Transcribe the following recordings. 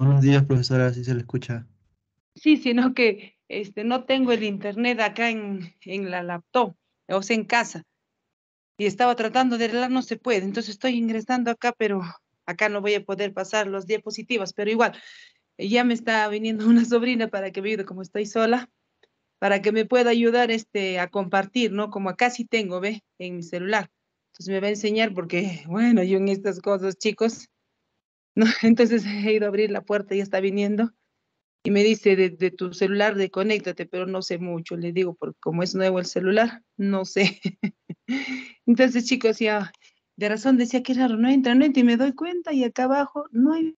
Buenos días, profesora, si se le escucha. Sí, sino que este, no tengo el internet acá en, en la laptop, o sea, en casa. Y estaba tratando de arreglar, no se puede. Entonces estoy ingresando acá, pero acá no voy a poder pasar los diapositivas, pero igual, ya me está viniendo una sobrina para que me ayude, como estoy sola, para que me pueda ayudar este, a compartir, ¿no? Como acá sí tengo, ¿ve? En mi celular. Entonces me va a enseñar porque, bueno, yo en estas cosas, chicos, Entonces he ido a abrir la puerta y está viniendo y me dice, de, tu celular conéctate, pero no sé mucho. Le digo, porque como es nuevo el celular, no sé. Entonces, chicos, ya de razón decía que raro, no entra, no entra, y me doy cuenta y acá abajo no hay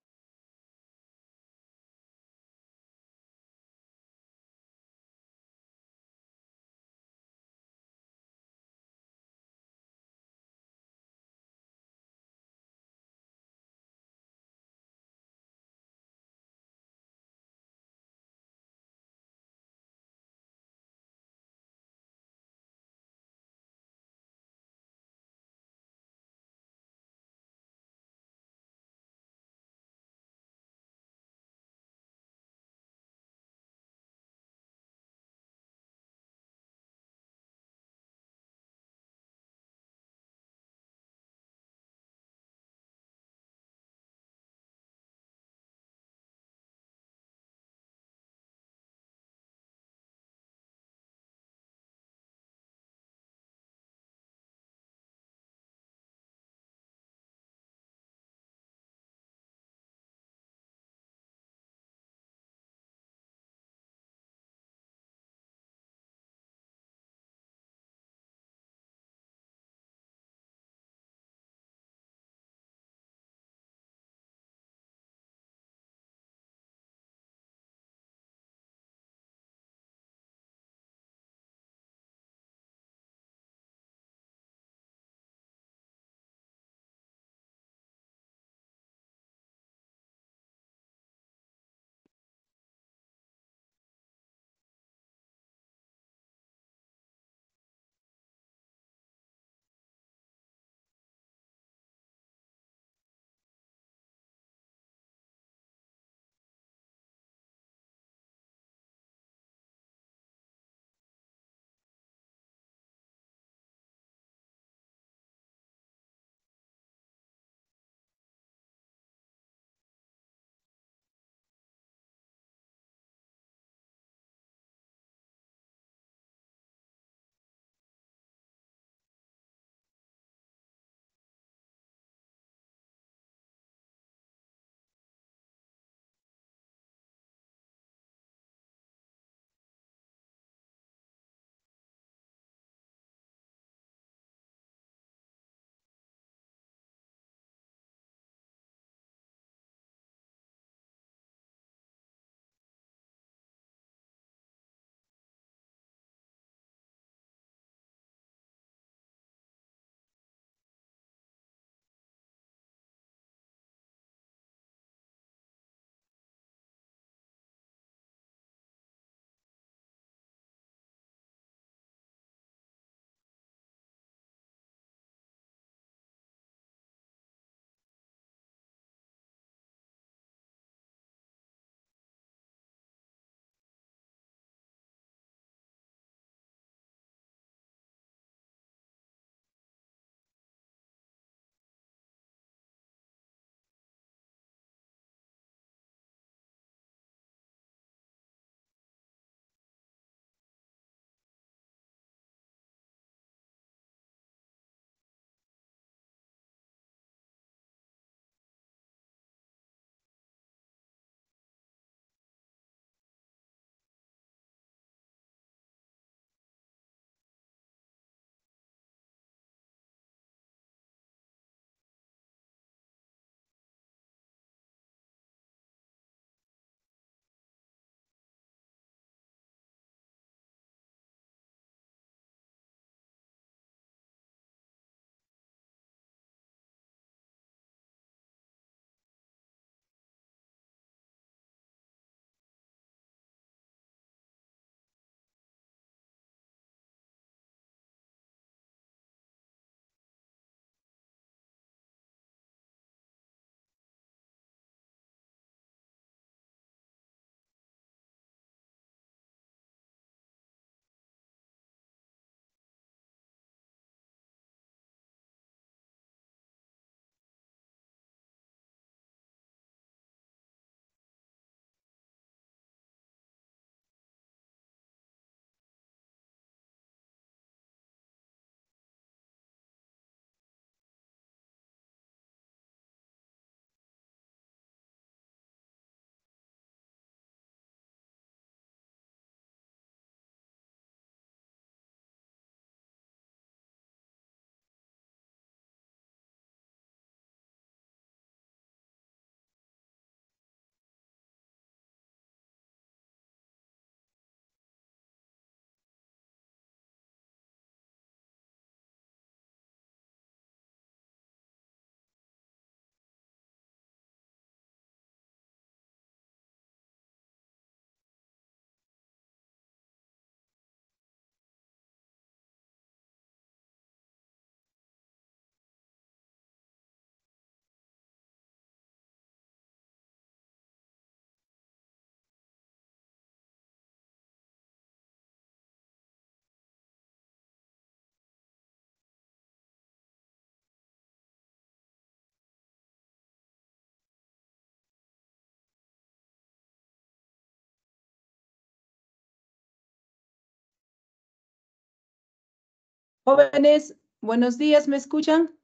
Jóvenes, buenos días, ¿me escuchan?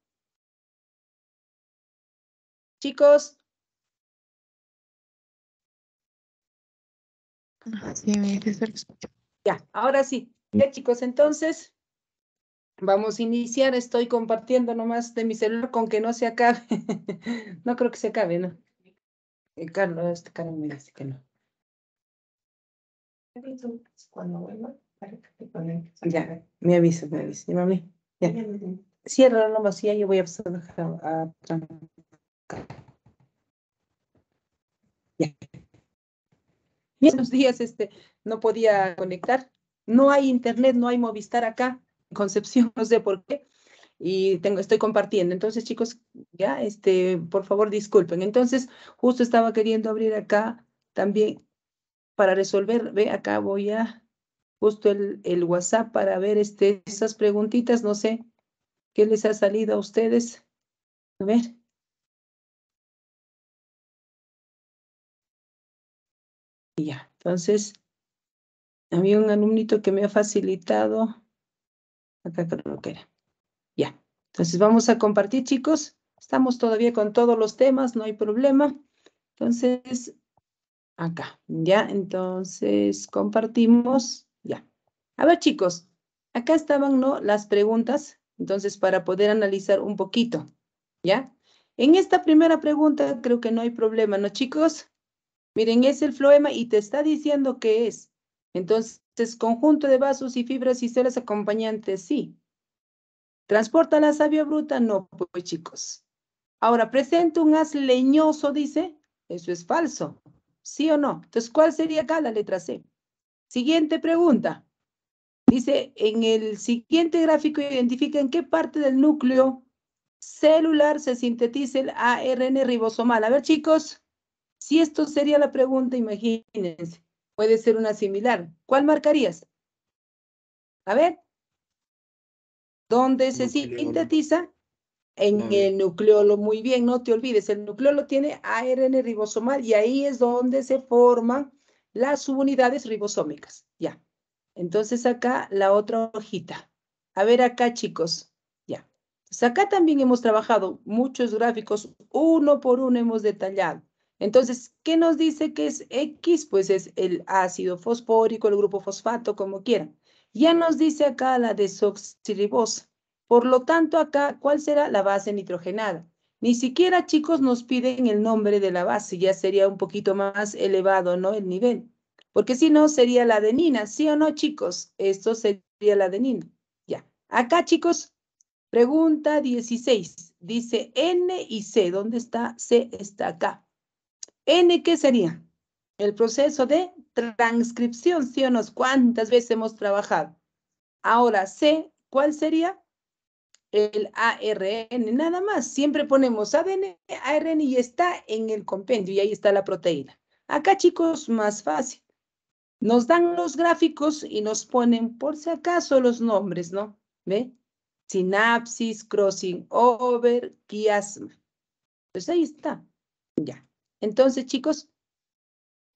Chicos. Sí, Ya, ahora sí. Ya, chicos, entonces vamos a iniciar. Estoy compartiendo nomás de mi celular con que no se acabe. no creo que se acabe, ¿no? Eh, Carlos, este Carlos, me dice que no. Cuando ya, me aviso, me aviso. Mami? Cierra la vacía y yo voy a Ya. días este, no podía conectar. No hay internet, no hay Movistar acá. Concepción, no sé por qué. Y tengo, estoy compartiendo. Entonces, chicos, ya, este, por favor, disculpen. Entonces, justo estaba queriendo abrir acá también para resolver. Ve, acá voy a justo el, WhatsApp para ver este, esas preguntitas. No sé qué les ha salido a ustedes. A ver. ya, entonces, había un alumnito que me ha facilitado. Acá creo que era. Ya, entonces vamos a compartir, chicos. Estamos todavía con todos los temas, no hay problema. Entonces, acá, ya, entonces compartimos. Ya. A ver, chicos, acá estaban, ¿no? Las preguntas, entonces, para poder analizar un poquito, ¿ya? En esta primera pregunta creo que no hay problema, ¿no, chicos? Miren, es el floema y te está diciendo qué es. Entonces, conjunto de vasos y fibras y células acompañantes, sí. ¿Transporta la savia bruta? No, pues, chicos. Ahora, presenta un haz leñoso, dice. Eso es falso. ¿Sí o no? Entonces, ¿cuál sería acá la letra C? Siguiente pregunta. Dice, en el siguiente gráfico identifica en qué parte del núcleo celular se sintetiza el ARN ribosomal. A ver, chicos, si esto sería la pregunta, imagínense, puede ser una similar. ¿Cuál marcarías? A ver. ¿Dónde se sintetiza? En mm. el nucleolo. Muy bien, no te olvides, el nucleolo tiene ARN ribosomal y ahí es donde se forman las subunidades ribosómicas. Ya. Entonces acá la otra hojita. A ver acá, chicos. Ya. acá también hemos trabajado muchos gráficos. Uno por uno hemos detallado. Entonces, ¿qué nos dice que es X? Pues es el ácido fosfórico, el grupo fosfato, como quieran. Ya nos dice acá la desoxirribosa. Por lo tanto, acá, ¿cuál será la base nitrogenada? Ni siquiera, chicos, nos piden el nombre de la base, ya sería un poquito más elevado, ¿no? El nivel. Porque si no, sería la adenina, ¿sí o no, chicos? Esto sería la adenina. Ya. Acá, chicos, pregunta 16. Dice N y C. ¿Dónde está? C está acá. N, ¿qué sería? El proceso de transcripción, ¿sí o no? ¿Cuántas veces hemos trabajado? Ahora, C, ¿cuál sería? el ARN, nada más. Siempre ponemos ADN, ARN y está en el compendio y ahí está la proteína. Acá, chicos, más fácil. Nos dan los gráficos y nos ponen, por si acaso, los nombres, ¿no? ¿Ve? Sinapsis, crossing over, quiasma. Pues ahí está. Ya. Entonces, chicos,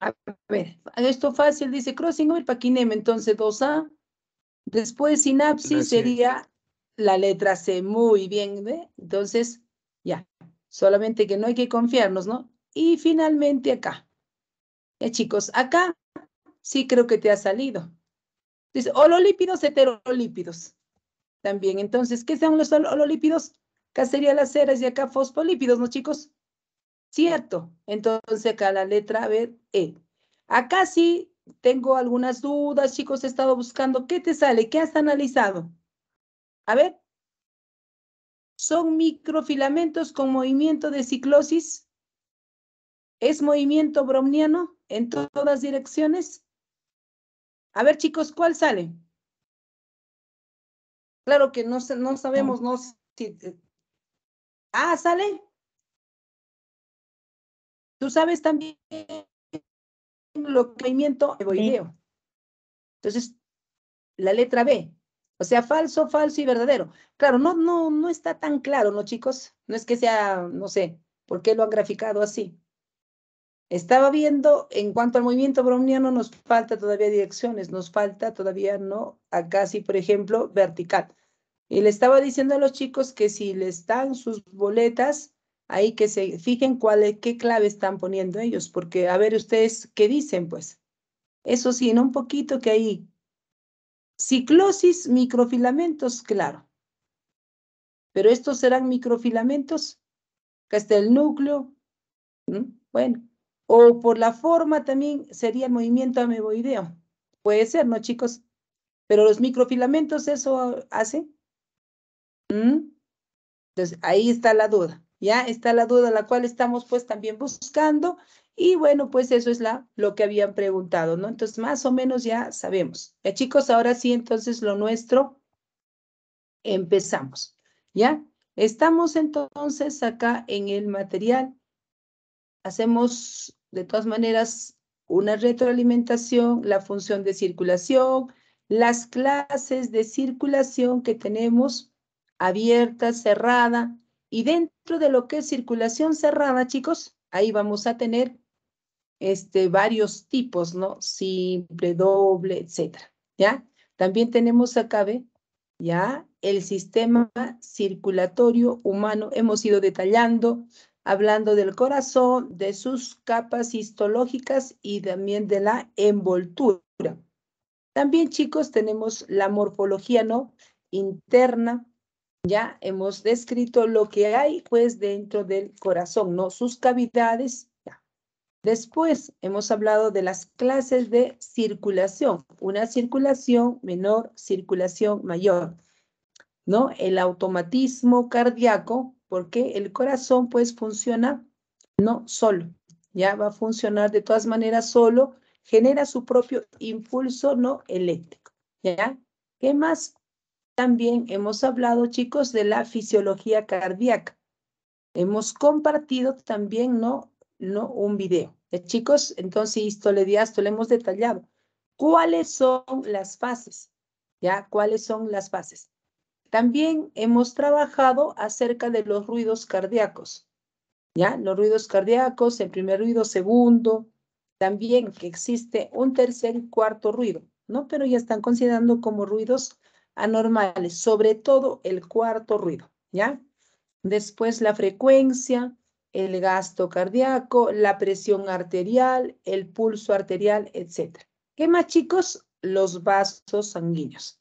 a ver, esto fácil, dice crossing over, paquinema, entonces 2A. Después sinapsis sería la letra C muy bien, ¿ve? Entonces, ya, solamente que no hay que confiarnos, ¿no? Y finalmente acá. Ya chicos, acá sí creo que te ha salido. Dice hololípidos, heterolípidos. También, entonces, ¿qué son los hololípidos? Acá serían las ceras y acá fosfolípidos, ¿no, chicos? Cierto. Entonces, acá la letra, a E. Acá sí tengo algunas dudas, chicos, he estado buscando. ¿Qué te sale? ¿Qué has analizado? A ver. ¿Son microfilamentos con movimiento de ciclosis? ¿Es movimiento bromniano en todas direcciones? A ver, chicos, ¿cuál sale? Claro que no, no sabemos, no. Si, eh. ah, sale. Tú sabes también lo que movimiento sí. Entonces, la letra B, o sea, falso, falso y verdadero. Claro, no, no, no está tan claro, ¿no, chicos? No es que sea, no sé, ¿por qué lo han graficado así? Estaba viendo, en cuanto al movimiento browniano, nos falta todavía direcciones, nos falta todavía, ¿no? Acá sí, por ejemplo, vertical. Y le estaba diciendo a los chicos que si les dan sus boletas, ahí que se fijen cuál qué clave están poniendo ellos, porque a ver ustedes qué dicen, pues. Eso sí, ¿no? un poquito que ahí Ciclosis, microfilamentos, claro. Pero estos serán microfilamentos que está el núcleo. Bueno, o por la forma también sería el movimiento ameboideo. Puede ser, ¿no, chicos? Pero los microfilamentos eso hace. Entonces, ahí está la duda. Ya está la duda la cual estamos pues también buscando y bueno, pues eso es la, lo que habían preguntado, ¿no? Entonces, más o menos ya sabemos. Ya chicos, ahora sí, entonces lo nuestro, empezamos, ¿ya? Estamos entonces acá en el material. Hacemos, de todas maneras, una retroalimentación, la función de circulación, las clases de circulación que tenemos, abierta, cerrada, y dentro de lo que es circulación cerrada, chicos, ahí vamos a tener este, varios tipos, ¿no? Simple, doble, etcétera, ¿ya? También tenemos acá, ¿ve? ¿Ya? El sistema circulatorio humano. Hemos ido detallando, hablando del corazón, de sus capas histológicas y también de la envoltura. También, chicos, tenemos la morfología, ¿no? Interna, ya hemos descrito lo que hay pues dentro del corazón, ¿no? Sus cavidades. Ya. Después hemos hablado de las clases de circulación, una circulación menor, circulación mayor, ¿no? El automatismo cardíaco, porque el corazón pues funciona no solo, ya va a funcionar de todas maneras solo, genera su propio impulso no eléctrico, ¿ya? ¿Qué más? También hemos hablado, chicos, de la fisiología cardíaca. Hemos compartido también, ¿no? ¿no? Un video. ¿Eh, chicos, entonces esto, le hemos detallado. ¿Cuáles son las fases? ¿Ya? ¿Cuáles son las fases? También hemos trabajado acerca de los ruidos cardíacos. ¿Ya? Los ruidos cardíacos, el primer ruido, segundo. También que existe un tercer y cuarto ruido, ¿no? Pero ya están considerando como ruidos anormales, sobre todo el cuarto ruido, ¿ya? Después la frecuencia, el gasto cardíaco, la presión arterial, el pulso arterial, etc. ¿Qué más, chicos? Los vasos sanguíneos.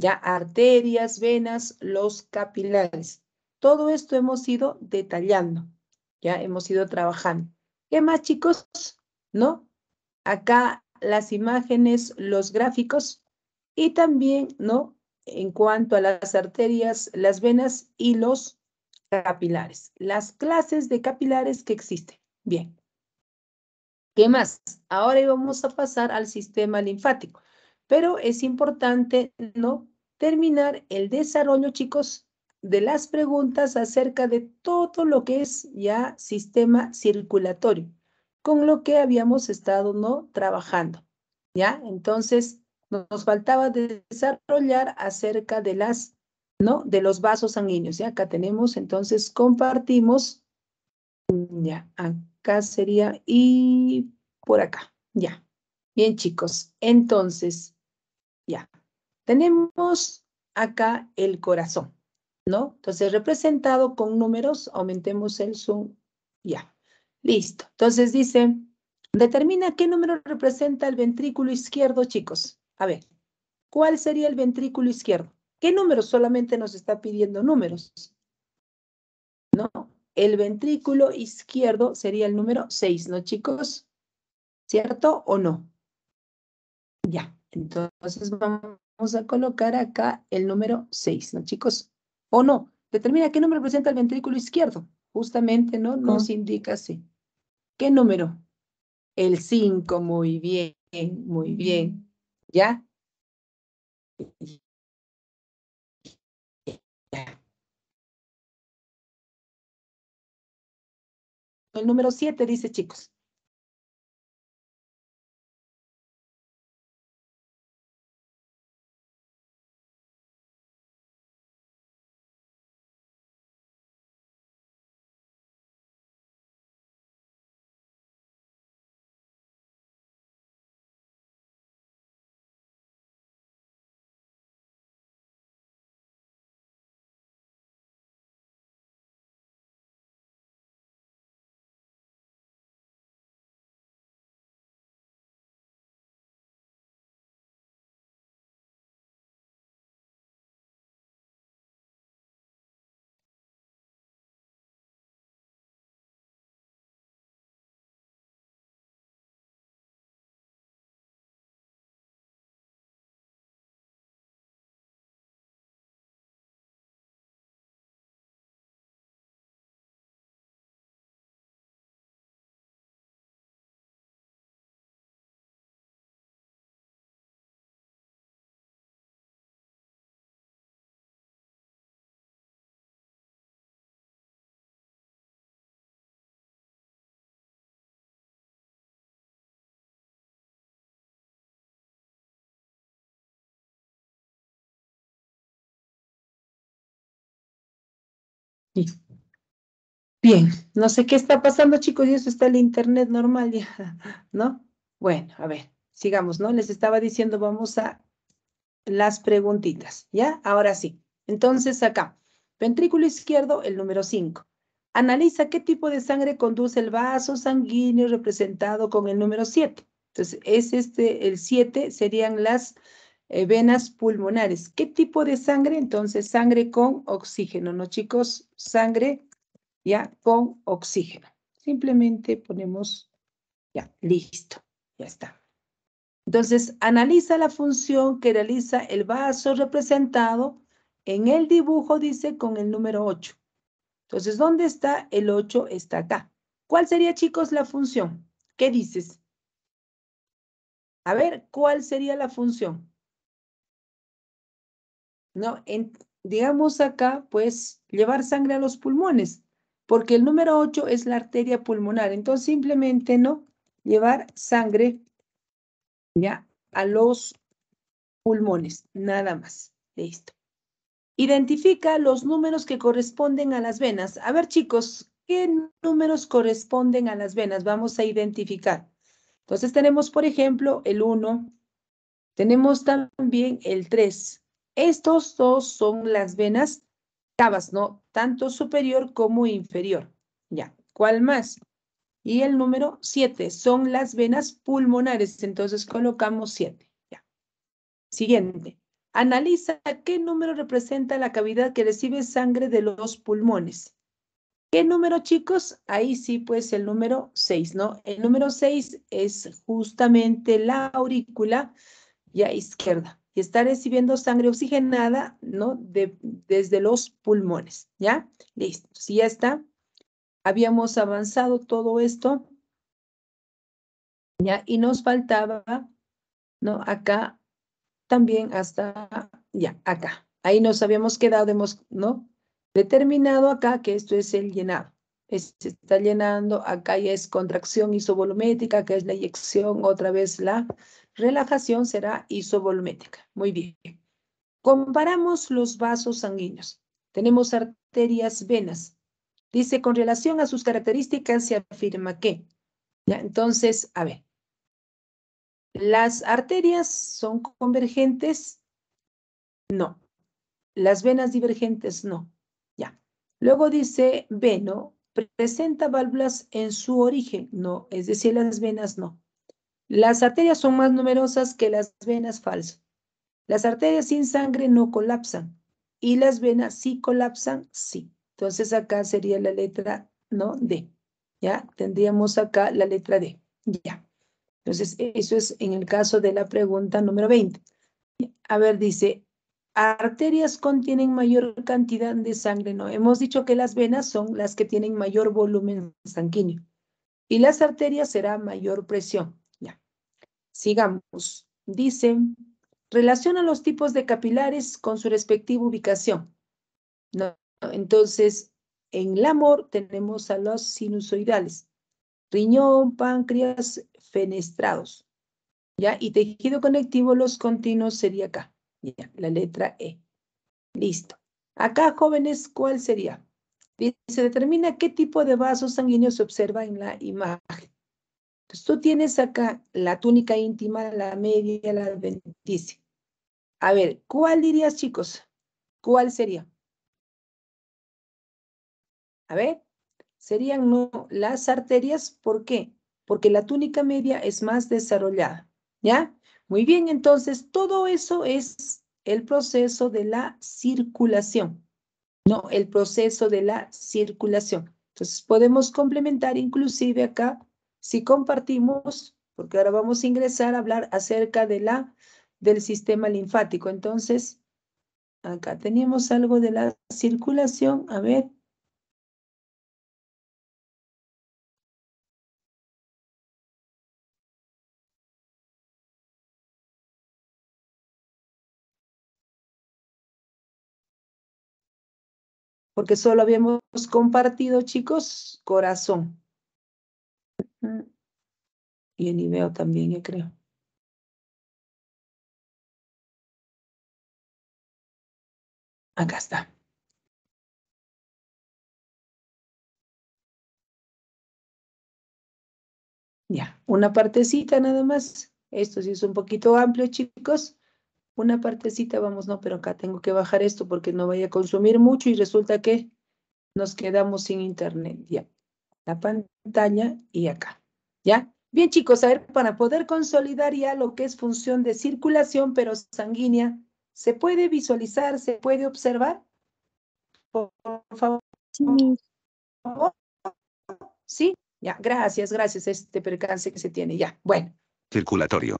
Ya arterias, venas, los capilares. Todo esto hemos ido detallando, ya hemos ido trabajando. ¿Qué más, chicos? ¿No? Acá las imágenes, los gráficos y también, ¿no? En cuanto a las arterias, las venas y los capilares. Las clases de capilares que existen. Bien. ¿Qué más? Ahora vamos a pasar al sistema linfático. Pero es importante, ¿no? Terminar el desarrollo, chicos, de las preguntas acerca de todo lo que es ya sistema circulatorio, con lo que habíamos estado, ¿no? Trabajando. ¿Ya? Entonces, nos faltaba desarrollar acerca de las, ¿no? De los vasos sanguíneos. ¿ya? Acá tenemos, entonces, compartimos. Ya, acá sería y por acá. Ya. Bien, chicos. Entonces, ya. Tenemos acá el corazón, ¿no? Entonces, representado con números, aumentemos el zoom. Ya. Listo. Entonces dice, determina qué número representa el ventrículo izquierdo, chicos. A ver, ¿cuál sería el ventrículo izquierdo? ¿Qué número Solamente nos está pidiendo números. ¿No? El ventrículo izquierdo sería el número 6, ¿no, chicos? ¿Cierto o no? Ya, entonces vamos a colocar acá el número 6, ¿no, chicos? ¿O no? Determina qué número presenta el ventrículo izquierdo. Justamente, ¿no? Nos indica así. ¿Qué número? El 5, muy bien, muy bien. ¿Ya? El número siete, dice, chicos, Bien, no sé qué está pasando, chicos, y eso está el internet normal ya, ¿no? Bueno, a ver, sigamos, ¿no? Les estaba diciendo, vamos a las preguntitas, ¿ya? Ahora sí. Entonces, acá, ventrículo izquierdo, el número 5. Analiza qué tipo de sangre conduce el vaso sanguíneo representado con el número 7. Entonces, es este, el 7 serían las eh, venas pulmonares. ¿Qué tipo de sangre? Entonces, sangre con oxígeno, ¿no, chicos? Sangre ya con oxígeno. Simplemente ponemos ya, listo, ya está. Entonces, analiza la función que realiza el vaso representado en el dibujo, dice, con el número 8. Entonces, ¿dónde está el 8? Está acá. ¿Cuál sería, chicos, la función? ¿Qué dices? A ver, ¿cuál sería la función? ¿no? digamos acá, pues llevar sangre a los pulmones, porque el número 8 es la arteria pulmonar. Entonces, simplemente, ¿no? Llevar sangre ya a los pulmones, nada más. Listo. Identifica los números que corresponden a las venas. A ver, chicos, ¿qué números corresponden a las venas? Vamos a identificar. Entonces tenemos, por ejemplo, el 1, tenemos también el 3, estos dos son las venas cavas, ¿no? Tanto superior como inferior. Ya, ¿cuál más? Y el número 7 son las venas pulmonares, entonces colocamos 7. Siguiente. Analiza qué número representa la cavidad que recibe sangre de los pulmones. ¿Qué número, chicos? Ahí sí, pues el número 6, ¿no? El número 6 es justamente la aurícula ya izquierda y está recibiendo sangre oxigenada, ¿no? De, desde los pulmones, ¿ya? Listo, si ya está. Habíamos avanzado todo esto, ¿ya? Y nos faltaba, ¿no? Acá también hasta, ya, acá. Ahí nos habíamos quedado, hemos, ¿no? Determinado acá que esto es el llenado. se está llenando, acá ya es contracción isovolumétrica, que es la eyección, otra vez la relajación será isovolumétrica. Muy bien. Comparamos los vasos sanguíneos. Tenemos arterias, venas. Dice, con relación a sus características se afirma que. ¿Ya? Entonces, a ver. ¿Las arterias son convergentes? No. ¿Las venas divergentes? No. Ya. Luego dice, veno presenta válvulas en su origen. No, es decir, las venas no. Las arterias son más numerosas que las venas falsas. Las arterias sin sangre no colapsan y las venas sí colapsan, sí. Entonces acá sería la letra no D. Ya tendríamos acá la letra D. Ya. Entonces eso es en el caso de la pregunta número 20. A ver, dice, arterias contienen mayor cantidad de sangre. No, hemos dicho que las venas son las que tienen mayor volumen sanguíneo y las arterias será mayor presión. Sigamos. Dicen, relaciona los tipos de capilares con su respectiva ubicación. Entonces, en el amor tenemos a los sinusoidales, riñón, páncreas, fenestrados. ¿Ya? Y tejido conectivo, los continuos sería acá, ¿ya? la letra E. Listo. Acá, jóvenes, ¿cuál sería? Se determina qué tipo de vasos sanguíneos se observa en la imagen tú tienes acá la túnica íntima, la media, la adventicia. A ver, ¿cuál dirías, chicos? ¿Cuál sería? A ver, serían no, las arterias, ¿por qué? Porque la túnica media es más desarrollada, ¿ya? Muy bien, entonces todo eso es el proceso de la circulación, ¿no? El proceso de la circulación. Entonces podemos complementar inclusive acá si compartimos, porque ahora vamos a ingresar a hablar acerca de la, del sistema linfático. Entonces, acá teníamos algo de la circulación. A ver. Porque solo habíamos compartido, chicos, corazón. Mm. Y en Ibeo también, yo creo. Acá está. Ya, una partecita nada más. Esto sí es un poquito amplio, chicos. Una partecita, vamos, no, pero acá tengo que bajar esto porque no vaya a consumir mucho y resulta que nos quedamos sin internet. Ya, la pantalla y acá. ¿Ya? Bien, chicos, a ver, para poder consolidar ya lo que es función de circulación, pero sanguínea, ¿se puede visualizar, se puede observar? Por, favor. Sí. Ya, gracias, gracias este percance que se tiene. Ya, bueno. Circulatorio.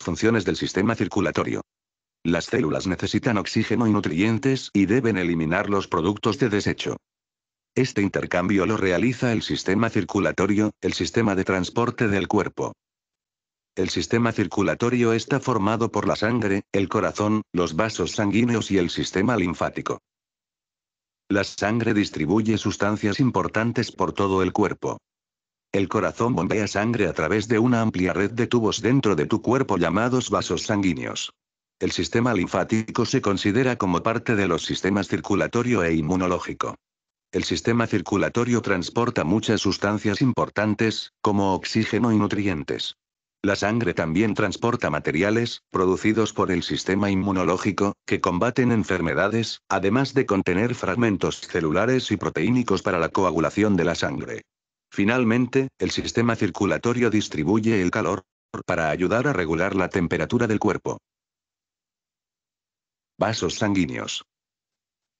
Funciones del sistema circulatorio. Las células necesitan oxígeno y nutrientes y deben eliminar los productos de desecho. Este intercambio lo realiza el sistema circulatorio, el sistema de transporte del cuerpo. El sistema circulatorio está formado por la sangre, el corazón, los vasos sanguíneos y el sistema linfático. La sangre distribuye sustancias importantes por todo el cuerpo. El corazón bombea sangre a través de una amplia red de tubos dentro de tu cuerpo llamados vasos sanguíneos. El sistema linfático se considera como parte de los sistemas circulatorio e inmunológico el sistema circulatorio transporta muchas sustancias importantes, como oxígeno y nutrientes. La sangre también transporta materiales, producidos por el sistema inmunológico, que combaten enfermedades, además de contener fragmentos celulares y proteínicos para la coagulación de la sangre. Finalmente, el sistema circulatorio distribuye el calor, para ayudar a regular la temperatura del cuerpo. Vasos sanguíneos.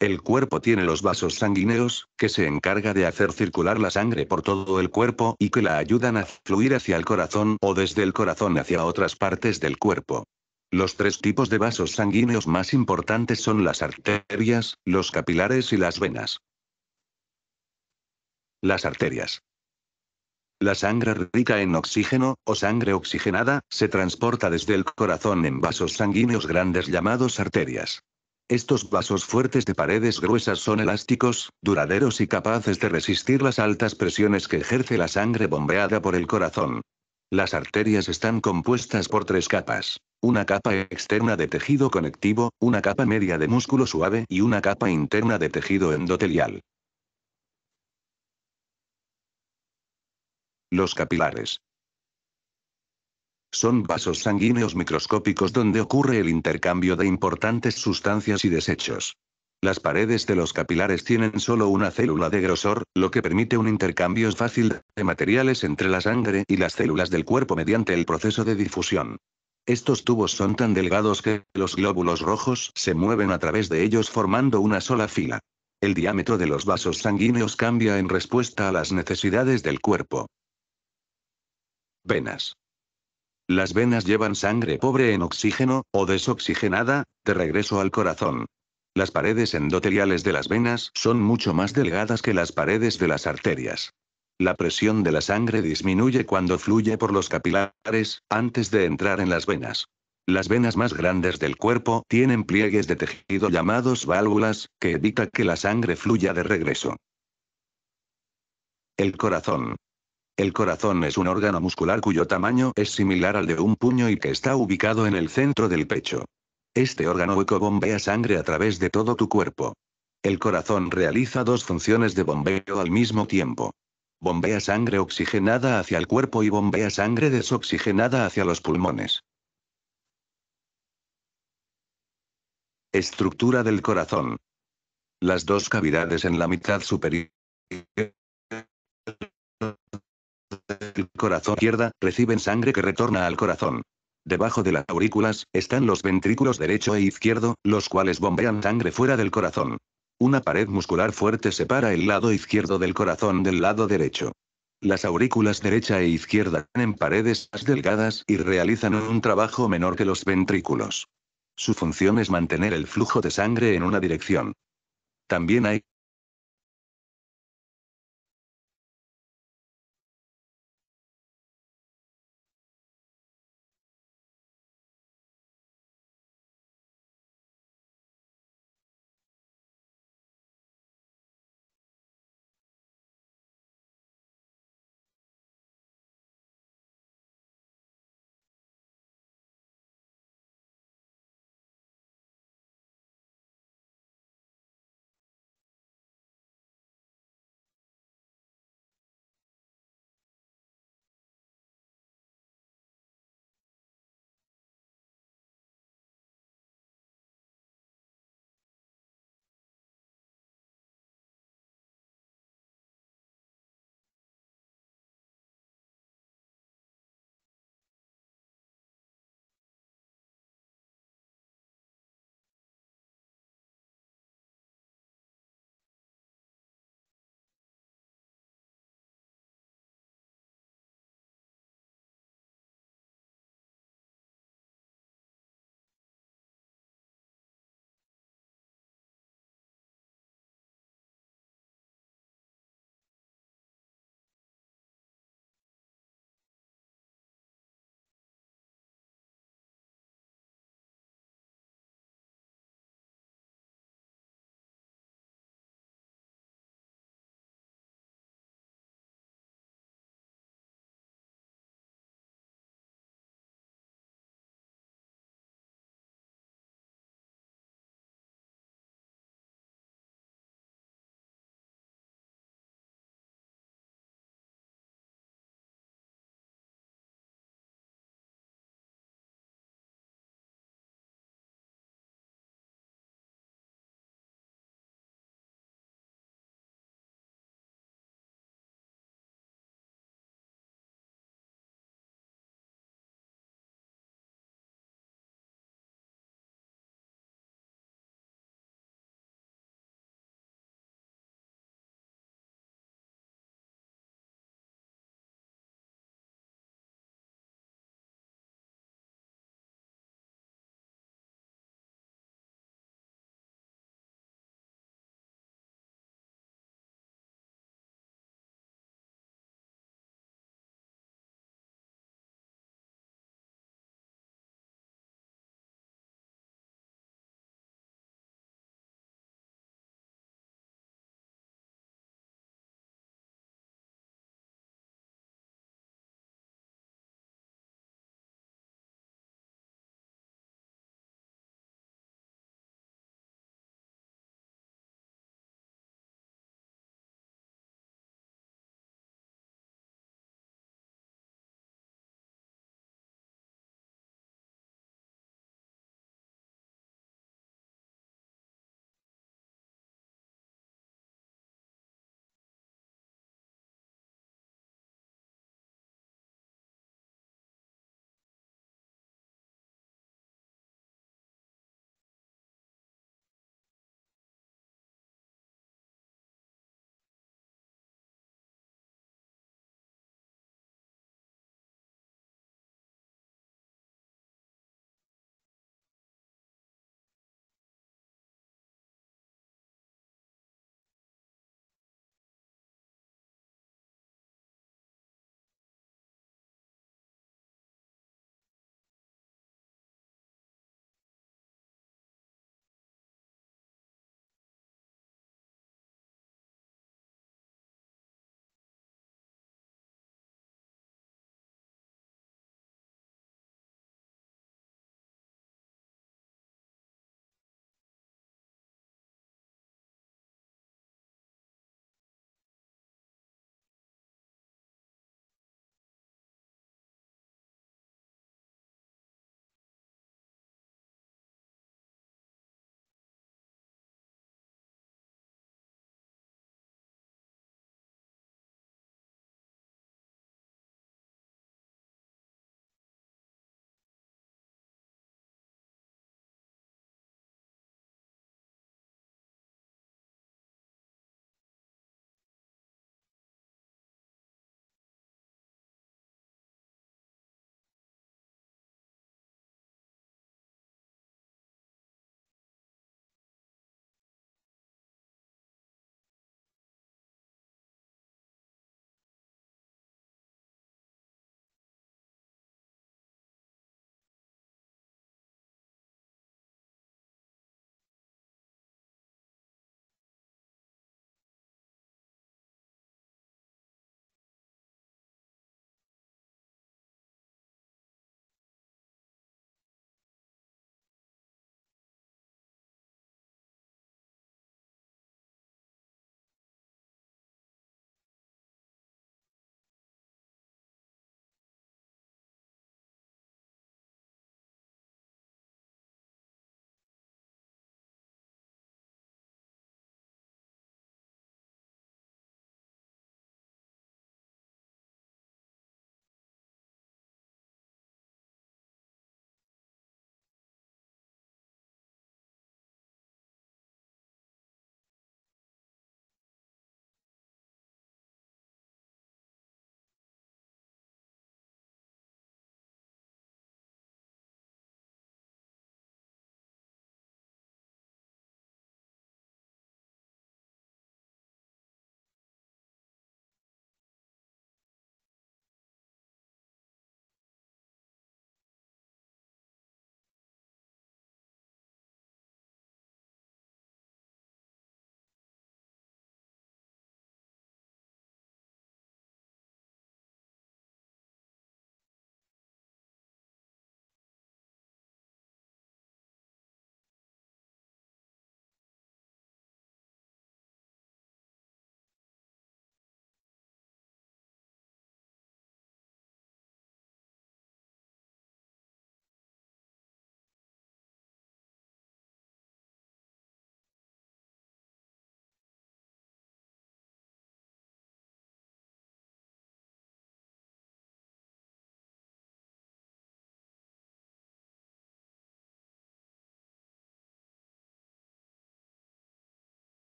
El cuerpo tiene los vasos sanguíneos, que se encarga de hacer circular la sangre por todo el cuerpo y que la ayudan a fluir hacia el corazón o desde el corazón hacia otras partes del cuerpo. Los tres tipos de vasos sanguíneos más importantes son las arterias, los capilares y las venas. Las arterias. La sangre rica en oxígeno, o sangre oxigenada, se transporta desde el corazón en vasos sanguíneos grandes llamados arterias. Estos vasos fuertes de paredes gruesas son elásticos, duraderos y capaces de resistir las altas presiones que ejerce la sangre bombeada por el corazón. Las arterias están compuestas por tres capas. Una capa externa de tejido conectivo, una capa media de músculo suave y una capa interna de tejido endotelial. Los capilares. Son vasos sanguíneos microscópicos donde ocurre el intercambio de importantes sustancias y desechos. Las paredes de los capilares tienen solo una célula de grosor, lo que permite un intercambio fácil de materiales entre la sangre y las células del cuerpo mediante el proceso de difusión. Estos tubos son tan delgados que los glóbulos rojos se mueven a través de ellos formando una sola fila. El diámetro de los vasos sanguíneos cambia en respuesta a las necesidades del cuerpo. Venas. Las venas llevan sangre pobre en oxígeno, o desoxigenada, de regreso al corazón. Las paredes endoteliales de las venas son mucho más delgadas que las paredes de las arterias. La presión de la sangre disminuye cuando fluye por los capilares, antes de entrar en las venas. Las venas más grandes del cuerpo tienen pliegues de tejido llamados válvulas, que evita que la sangre fluya de regreso. El corazón. El corazón es un órgano muscular cuyo tamaño es similar al de un puño y que está ubicado en el centro del pecho. Este órgano hueco bombea sangre a través de todo tu cuerpo. El corazón realiza dos funciones de bombeo al mismo tiempo. Bombea sangre oxigenada hacia el cuerpo y bombea sangre desoxigenada hacia los pulmones. Estructura del corazón. Las dos cavidades en la mitad superior el corazón izquierda, reciben sangre que retorna al corazón. Debajo de las aurículas, están los ventrículos derecho e izquierdo, los cuales bombean sangre fuera del corazón. Una pared muscular fuerte separa el lado izquierdo del corazón del lado derecho. Las aurículas derecha e izquierda tienen paredes más delgadas y realizan un trabajo menor que los ventrículos. Su función es mantener el flujo de sangre en una dirección. También hay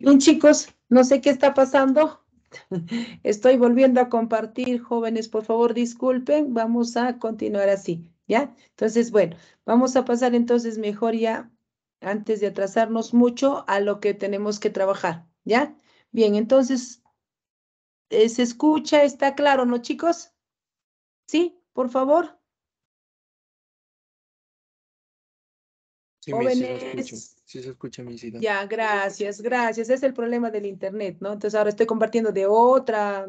Bien, chicos, no sé qué está pasando. Estoy volviendo a compartir, jóvenes, por favor, disculpen. Vamos a continuar así, ¿ya? Entonces, bueno, vamos a pasar entonces mejor ya, antes de atrasarnos mucho, a lo que tenemos que trabajar, ¿ya? Bien, entonces, eh, ¿se escucha? ¿Está claro, no, chicos? ¿Sí? Por favor. Sí, jóvenes. Sí se escucha mi cita. Ya, gracias, gracias. Es el problema del internet, ¿no? Entonces ahora estoy compartiendo de otra,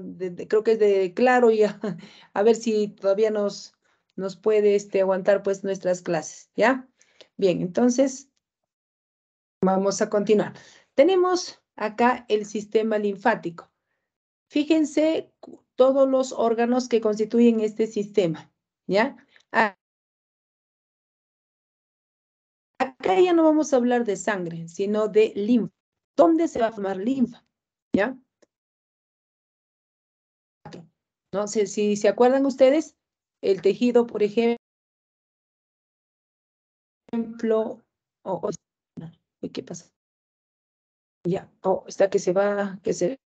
creo que es de Claro, y a, ver si todavía nos, nos puede este, aguantar pues nuestras clases, ¿ya? Bien, entonces vamos a continuar. Tenemos acá el sistema linfático. Fíjense todos los órganos que constituyen este sistema, ¿ya? ya no vamos a hablar de sangre, sino de linfa. ¿Dónde se va a formar linfa? ¿Ya? ¿No? sé si se acuerdan ustedes, el tejido, por ejemplo, o ¿qué pasa? Ya, oh, está que se va, que se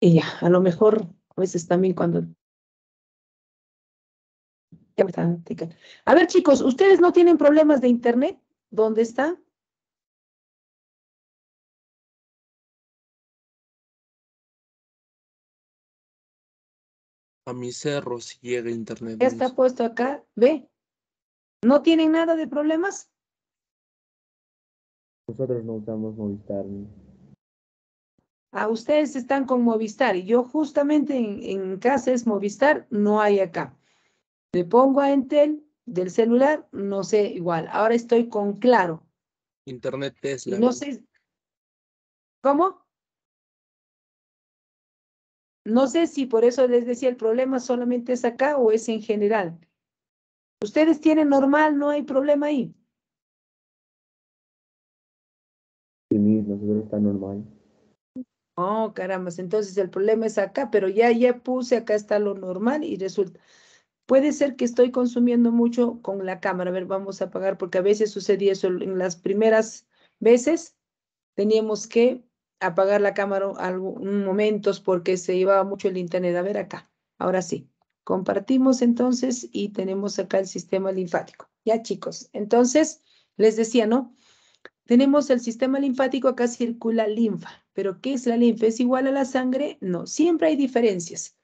y ya, a lo mejor a veces también cuando... A ver chicos, ¿ustedes no tienen problemas de internet? ¿Dónde está? A mi cerro si llega internet. Ya está puesto acá, ve. ¿No tienen nada de problemas? Nosotros no usamos Movistar ustedes están con Movistar. y Yo justamente en, casa es Movistar, no hay acá. Me pongo a Entel del celular, no sé igual. Ahora estoy con Claro. Internet Tesla. No sé. ¿Cómo? No sé si por eso les decía el problema solamente es acá o es en general. Ustedes tienen normal, no hay problema ahí. Sí, nosotros está normal. Oh, caramba, entonces el problema es acá, pero ya, ya puse, acá está lo normal y resulta. Puede ser que estoy consumiendo mucho con la cámara. A ver, vamos a apagar porque a veces sucedía eso. En las primeras veces teníamos que apagar la cámara algunos momentos porque se llevaba mucho el internet. A ver acá, ahora sí. Compartimos entonces y tenemos acá el sistema linfático. Ya chicos, entonces les decía, ¿no? Tenemos el sistema linfático, acá circula linfa. ¿Pero qué es la linfa? ¿Es igual a la sangre? No, siempre hay diferencias.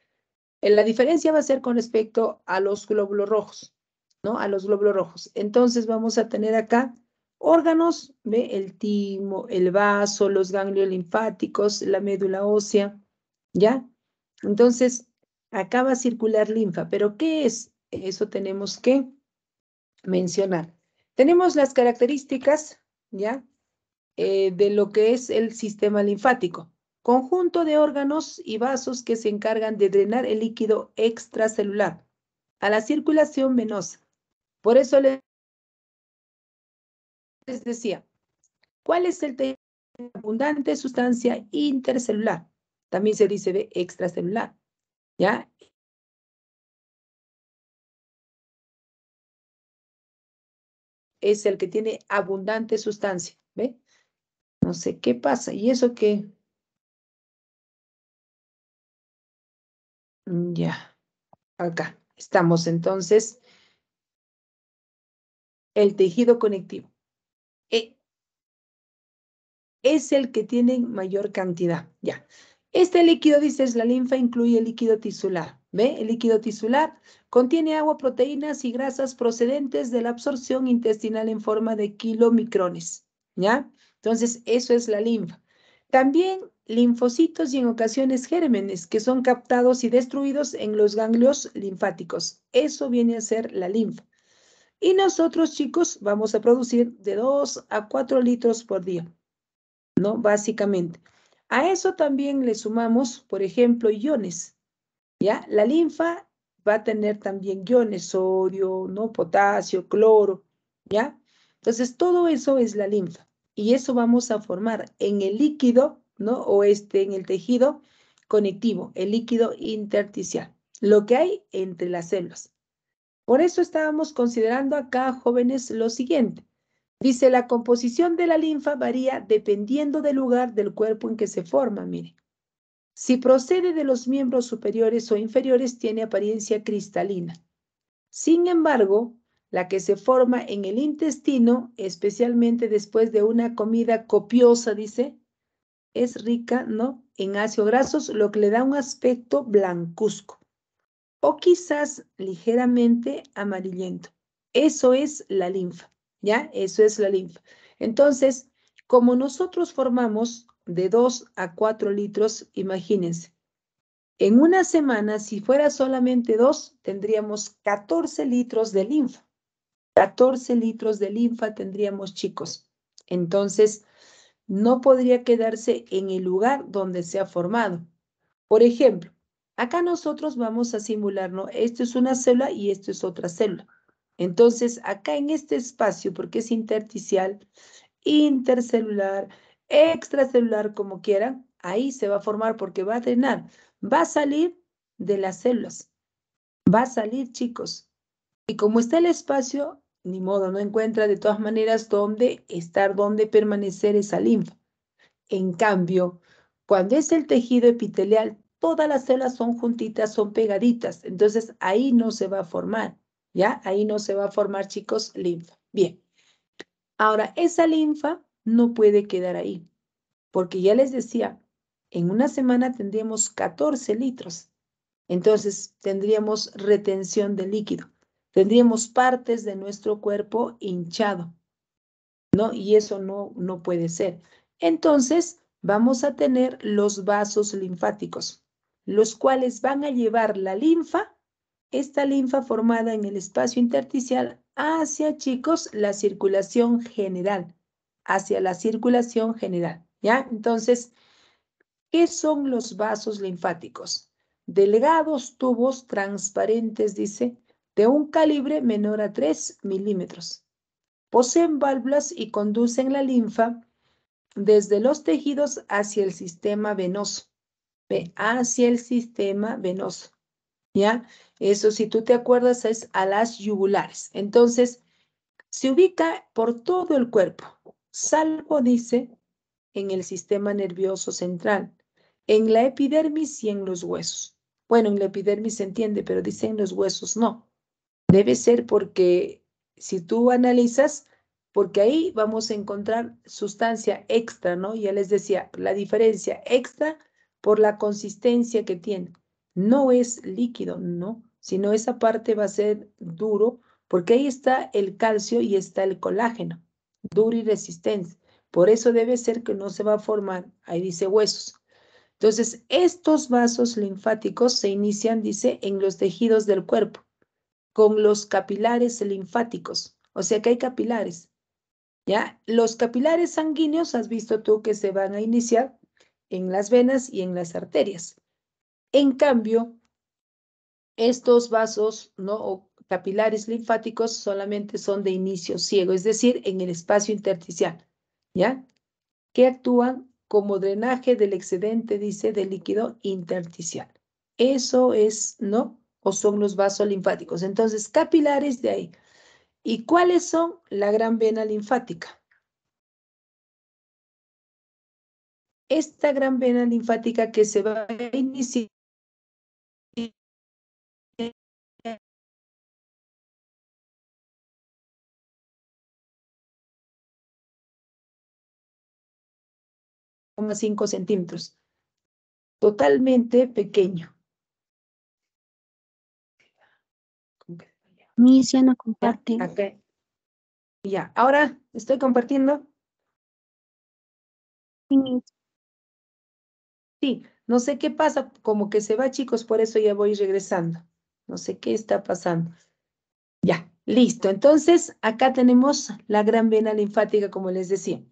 Eh, la diferencia va a ser con respecto a los glóbulos rojos, ¿no? A los glóbulos rojos. Entonces vamos a tener acá órganos, ¿ve? El timo, el vaso, los ganglios linfáticos, la médula ósea, ¿ya? Entonces, acá va a circular linfa. ¿Pero qué es? Eso tenemos que mencionar. Tenemos las características ¿ya? Eh, de lo que es el sistema linfático, conjunto de órganos y vasos que se encargan de drenar el líquido extracelular a la circulación venosa. Por eso les decía, ¿cuál es el abundante sustancia intercelular? También se dice de extracelular, ¿ya? es el que tiene abundante sustancia, ¿ve? No sé qué pasa. ¿Y eso qué? Mm, ya, acá estamos entonces. El tejido conectivo e, es el que tiene mayor cantidad, ya. Este líquido, dices, la linfa incluye el líquido tisular, ¿ve? El líquido tisular Contiene agua, proteínas y grasas procedentes de la absorción intestinal en forma de kilomicrones, ¿ya? Entonces, eso es la linfa. También linfocitos y en ocasiones gérmenes que son captados y destruidos en los ganglios linfáticos. Eso viene a ser la linfa. Y nosotros, chicos, vamos a producir de 2 a 4 litros por día, ¿no? Básicamente. A eso también le sumamos, por ejemplo, iones, ¿ya? La linfa va a tener también iones sodio, ¿no? potasio, cloro, ¿ya? Entonces, todo eso es la linfa y eso vamos a formar en el líquido, ¿no? O este, en el tejido conectivo, el líquido intersticial, lo que hay entre las células. Por eso estábamos considerando acá, jóvenes, lo siguiente. Dice, la composición de la linfa varía dependiendo del lugar del cuerpo en que se forma, miren. Si procede de los miembros superiores o inferiores, tiene apariencia cristalina. Sin embargo, la que se forma en el intestino, especialmente después de una comida copiosa, dice, es rica, ¿no? En ácidos grasos, lo que le da un aspecto blancuzco o quizás ligeramente amarillento. Eso es la linfa, ¿ya? Eso es la linfa. Entonces, como nosotros formamos de 2 a 4 litros, imagínense. En una semana, si fuera solamente dos, tendríamos 14 litros de linfa. 14 litros de linfa tendríamos, chicos. Entonces, no podría quedarse en el lugar donde se ha formado. Por ejemplo, acá nosotros vamos a simular, ¿no? Esto es una célula y esto es otra célula. Entonces, acá en este espacio, porque es intersticial, intercelular, extracelular, como quieran, ahí se va a formar porque va a drenar, va a salir de las células, va a salir, chicos. Y como está el espacio, ni modo, no encuentra de todas maneras dónde estar, dónde permanecer esa linfa. En cambio, cuando es el tejido epitelial, todas las células son juntitas, son pegaditas, entonces ahí no se va a formar, ¿ya? Ahí no se va a formar, chicos, linfa. Bien. Ahora, esa linfa no puede quedar ahí, porque ya les decía, en una semana tendríamos 14 litros, entonces tendríamos retención de líquido, tendríamos partes de nuestro cuerpo hinchado, ¿no? Y eso no, no puede ser. Entonces vamos a tener los vasos linfáticos, los cuales van a llevar la linfa, esta linfa formada en el espacio intersticial, hacia chicos la circulación general hacia la circulación general, ¿ya? Entonces, ¿qué son los vasos linfáticos? Delgados tubos transparentes, dice, de un calibre menor a 3 milímetros. Poseen válvulas y conducen la linfa desde los tejidos hacia el sistema venoso. Hacia el sistema venoso. ¿Ya? Eso, si tú te acuerdas, es a las yugulares. Entonces, se ubica por todo el cuerpo salvo, dice, en el sistema nervioso central, en la epidermis y en los huesos. Bueno, en la epidermis se entiende, pero dice en los huesos no. Debe ser porque si tú analizas, porque ahí vamos a encontrar sustancia extra, ¿no? Ya les decía, la diferencia extra por la consistencia que tiene. No es líquido, no, sino esa parte va a ser duro porque ahí está el calcio y está el colágeno dura y resistente. Por eso debe ser que no se va a formar, ahí dice huesos. Entonces, estos vasos linfáticos se inician, dice, en los tejidos del cuerpo, con los capilares linfáticos. O sea que hay capilares. ¿Ya? Los capilares sanguíneos, has visto tú que se van a iniciar en las venas y en las arterias. En cambio, estos vasos, ¿no? capilares linfáticos solamente son de inicio ciego, es decir, en el espacio intersticial, ¿ya? Que actúan como drenaje del excedente, dice, del líquido intersticial. Eso es, ¿no? O son los vasos linfáticos. Entonces, capilares de ahí. ¿Y cuáles son la gran vena linfática? Esta gran vena linfática que se va a iniciar 0,5 centímetros. Totalmente pequeño. Misia no comparte. Ya, ahora estoy compartiendo. Sí, no sé qué pasa, como que se va, chicos, por eso ya voy regresando. No sé qué está pasando. Ya, listo. Entonces, acá tenemos la gran vena linfática, como les decía.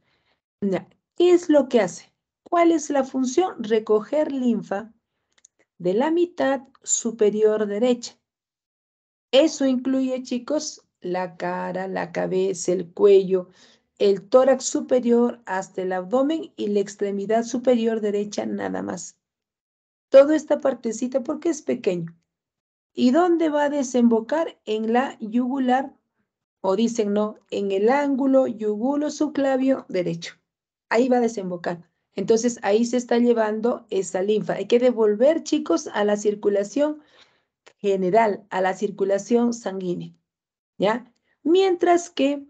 ¿Qué es lo que hace? ¿Cuál es la función? Recoger linfa de la mitad superior derecha. Eso incluye, chicos, la cara, la cabeza, el cuello, el tórax superior hasta el abdomen y la extremidad superior derecha nada más. Toda esta partecita porque es pequeño. ¿Y dónde va a desembocar? En la yugular, o dicen no, en el ángulo yugulo subclavio derecho. Ahí va a desembocar. Entonces ahí se está llevando esa linfa. Hay que devolver, chicos, a la circulación general, a la circulación sanguínea. ¿Ya? Mientras que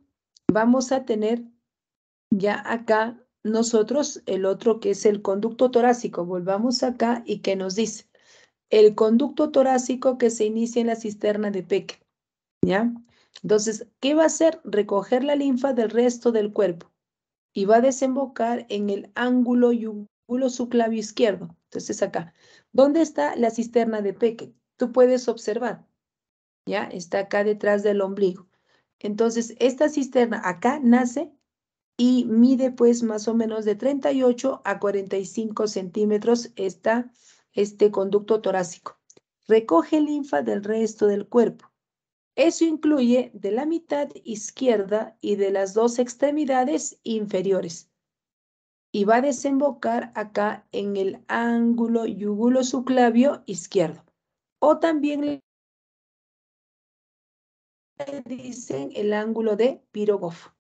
vamos a tener ya acá nosotros el otro que es el conducto torácico. Volvamos acá y que nos dice el conducto torácico que se inicia en la cisterna de Peque. ¿Ya? Entonces, ¿qué va a hacer? Recoger la linfa del resto del cuerpo y va a desembocar en el ángulo yugulo subclavio izquierdo. Entonces acá, ¿dónde está la cisterna de Peque? Tú puedes observar, ¿ya? Está acá detrás del ombligo. Entonces, esta cisterna acá nace y mide pues más o menos de 38 a 45 centímetros está este conducto torácico. Recoge linfa del resto del cuerpo eso incluye de la mitad izquierda y de las dos extremidades inferiores. Y va a desembocar acá en el ángulo yugulo subclavio izquierdo. O también le dicen el ángulo de pirogofo.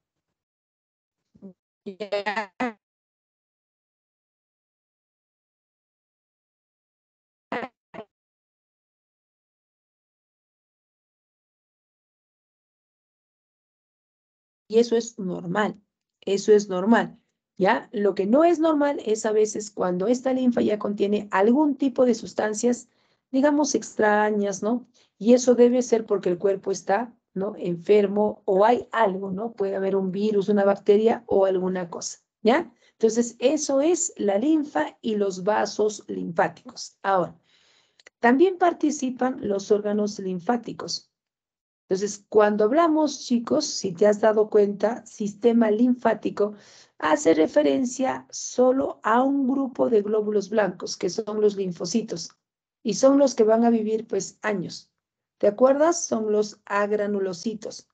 Y eso es normal, eso es normal. ¿Ya? Lo que no es normal es a veces cuando esta linfa ya contiene algún tipo de sustancias, digamos, extrañas, ¿no? Y eso debe ser porque el cuerpo está, ¿no? Enfermo o hay algo, ¿no? Puede haber un virus, una bacteria o alguna cosa, ¿ya? Entonces, eso es la linfa y los vasos linfáticos. Ahora, también participan los órganos linfáticos. Entonces, cuando hablamos, chicos, si te has dado cuenta, sistema linfático hace referencia solo a un grupo de glóbulos blancos, que son los linfocitos, y son los que van a vivir pues años. ¿Te acuerdas? Son los agranulocitos.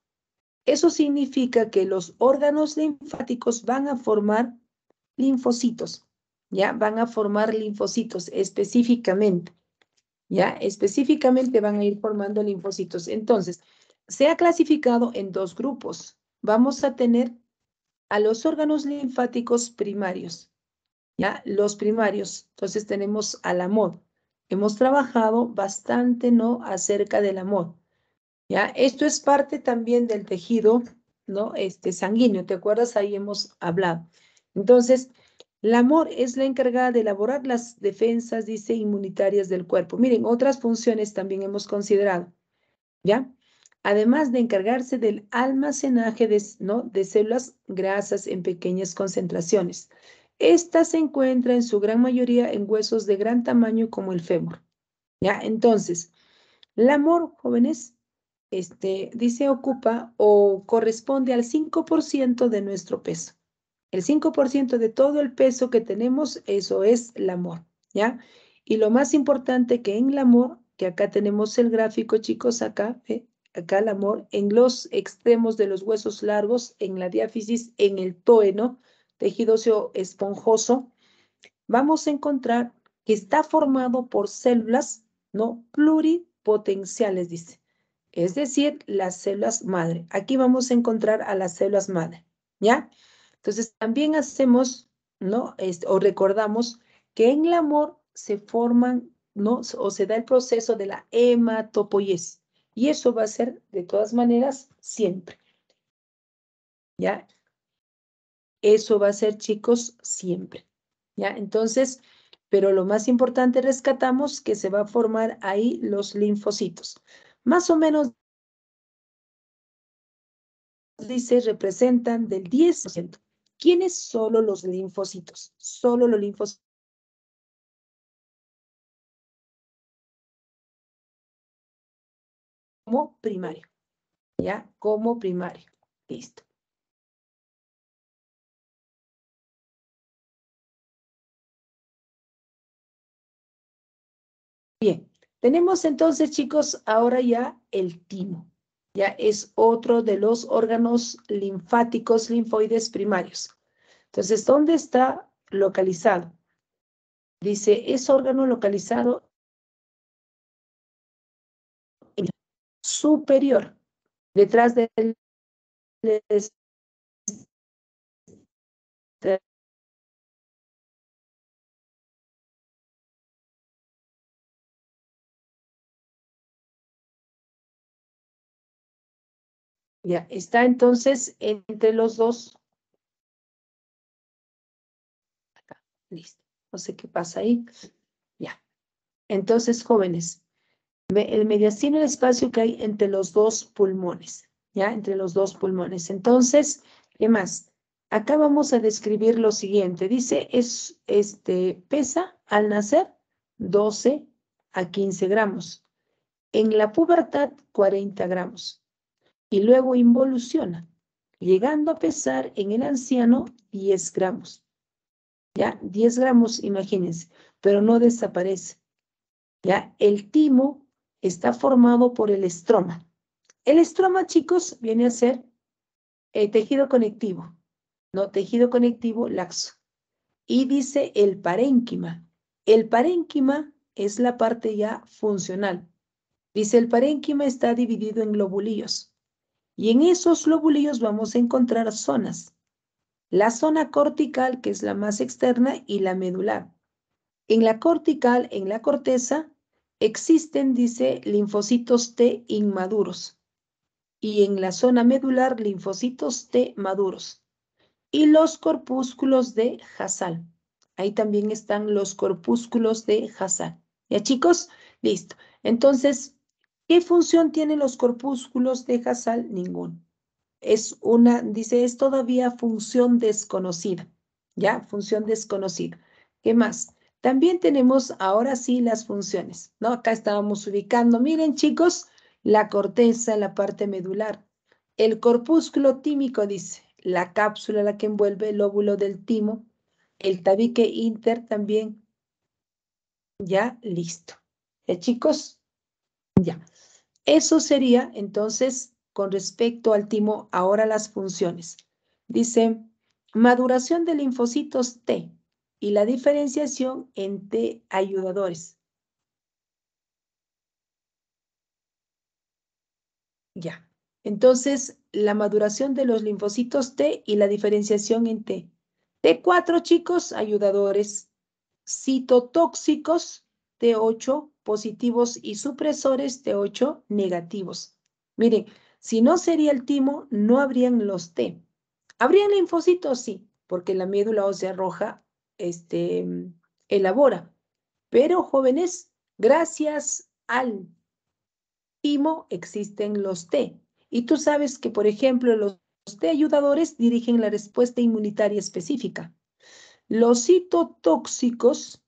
Eso significa que los órganos linfáticos van a formar linfocitos, ¿ya? Van a formar linfocitos específicamente. ¿ya? Específicamente van a ir formando linfocitos. Entonces, se ha clasificado en dos grupos. Vamos a tener a los órganos linfáticos primarios, ¿ya? Los primarios. Entonces tenemos al amor. Hemos trabajado bastante, ¿no? Acerca del amor, ¿ya? Esto es parte también del tejido, ¿no? Este sanguíneo, ¿te acuerdas? Ahí hemos hablado. Entonces, la amor es la encargada de elaborar las defensas, dice, inmunitarias del cuerpo. Miren, otras funciones también hemos considerado, ¿ya? Además de encargarse del almacenaje de, ¿no? de células grasas en pequeñas concentraciones. Esta se encuentra en su gran mayoría en huesos de gran tamaño como el fémur. ¿Ya? Entonces, la amor, jóvenes, este, dice ocupa o corresponde al 5% de nuestro peso. El 5% de todo el peso que tenemos, eso es el amor, ¿ya? Y lo más importante que en el amor, que acá tenemos el gráfico, chicos, acá, acá el amor, en los extremos de los huesos largos, en la diáfisis, en el toeno, tejido óseo esponjoso, vamos a encontrar que está formado por células, ¿no? Pluripotenciales, dice. Es decir, las células madre. Aquí vamos a encontrar a las células madre, ¿ya? Entonces, también hacemos, ¿no? Este, o recordamos que en el amor se forman, ¿no? O se da el proceso de la hematopoiesis. Y eso va a ser, de todas maneras, siempre. ¿Ya? Eso va a ser, chicos, siempre. ¿Ya? Entonces, pero lo más importante rescatamos que se va a formar ahí los linfocitos. Más o menos, dice, representan del 10%. ¿Quiénes solo los linfocitos? Solo los linfocitos. Como primario. ¿Ya? Como primario. Listo. Bien, tenemos entonces, chicos, ahora ya el timo ya es otro de los órganos linfáticos, linfoides primarios. Entonces, ¿dónde está localizado? Dice, es órgano localizado superior, detrás del Ya, está entonces entre los dos. Acá, listo. No sé qué pasa ahí. Ya. Entonces, jóvenes, el mediastino es el espacio que hay entre los dos pulmones, ¿ya? Entre los dos pulmones. Entonces, ¿qué más? Acá vamos a describir lo siguiente. Dice, es, este, pesa al nacer 12 a 15 gramos. En la pubertad, 40 gramos y luego involuciona, llegando a pesar en el anciano 10 gramos. ¿Ya? 10 gramos, imagínense, pero no desaparece. ¿Ya? El timo está formado por el estroma. El estroma, chicos, viene a ser el eh, tejido conectivo, no tejido conectivo laxo. Y dice el parénquima. El parénquima es la parte ya funcional. Dice el parénquima está dividido en globulillos. Y en esos lobulillos vamos a encontrar zonas. La zona cortical, que es la más externa, y la medular. En la cortical, en la corteza, existen, dice, linfocitos T inmaduros. Y en la zona medular, linfocitos T maduros. Y los corpúsculos de Hassal. Ahí también están los corpúsculos de Hassal. ¿Ya chicos? Listo. Entonces, ¿Qué función tienen los corpúsculos de Hazal? Ningún. Es una, dice, es todavía función desconocida, ¿ya? Función desconocida. ¿Qué más? También tenemos ahora sí las funciones, ¿no? Acá estábamos ubicando, miren chicos, la corteza, la parte medular, el corpúsculo tímico, dice, la cápsula la que envuelve el óvulo del timo, el tabique inter también, ya listo. ¿Eh, chicos? Ya. Eso sería entonces con respecto al timo, ahora las funciones. Dice, maduración de linfocitos T y la diferenciación en T ayudadores. Ya. Entonces, la maduración de los linfocitos T y la diferenciación en T. T4, chicos, ayudadores. Citotóxicos, T8, positivos y supresores de 8 negativos. Miren, si no sería el timo, no habrían los T. ¿Habrían linfocitos? Sí, porque la médula ósea roja este, elabora. Pero jóvenes, gracias al timo existen los T. Y tú sabes que, por ejemplo, los T ayudadores dirigen la respuesta inmunitaria específica. Los citotóxicos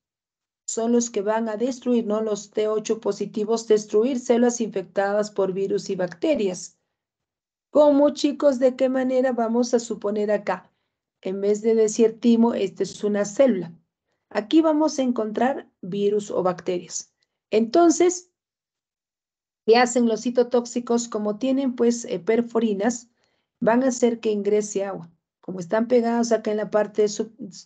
son los que van a destruir, no los T8 positivos, destruir células infectadas por virus y bacterias. ¿Cómo, chicos? ¿De qué manera vamos a suponer acá? En vez de decir timo, esta es una célula. Aquí vamos a encontrar virus o bacterias. Entonces, ¿qué hacen los citotóxicos? Como tienen pues eh, perforinas, van a hacer que ingrese agua. Como están pegados acá en la parte de,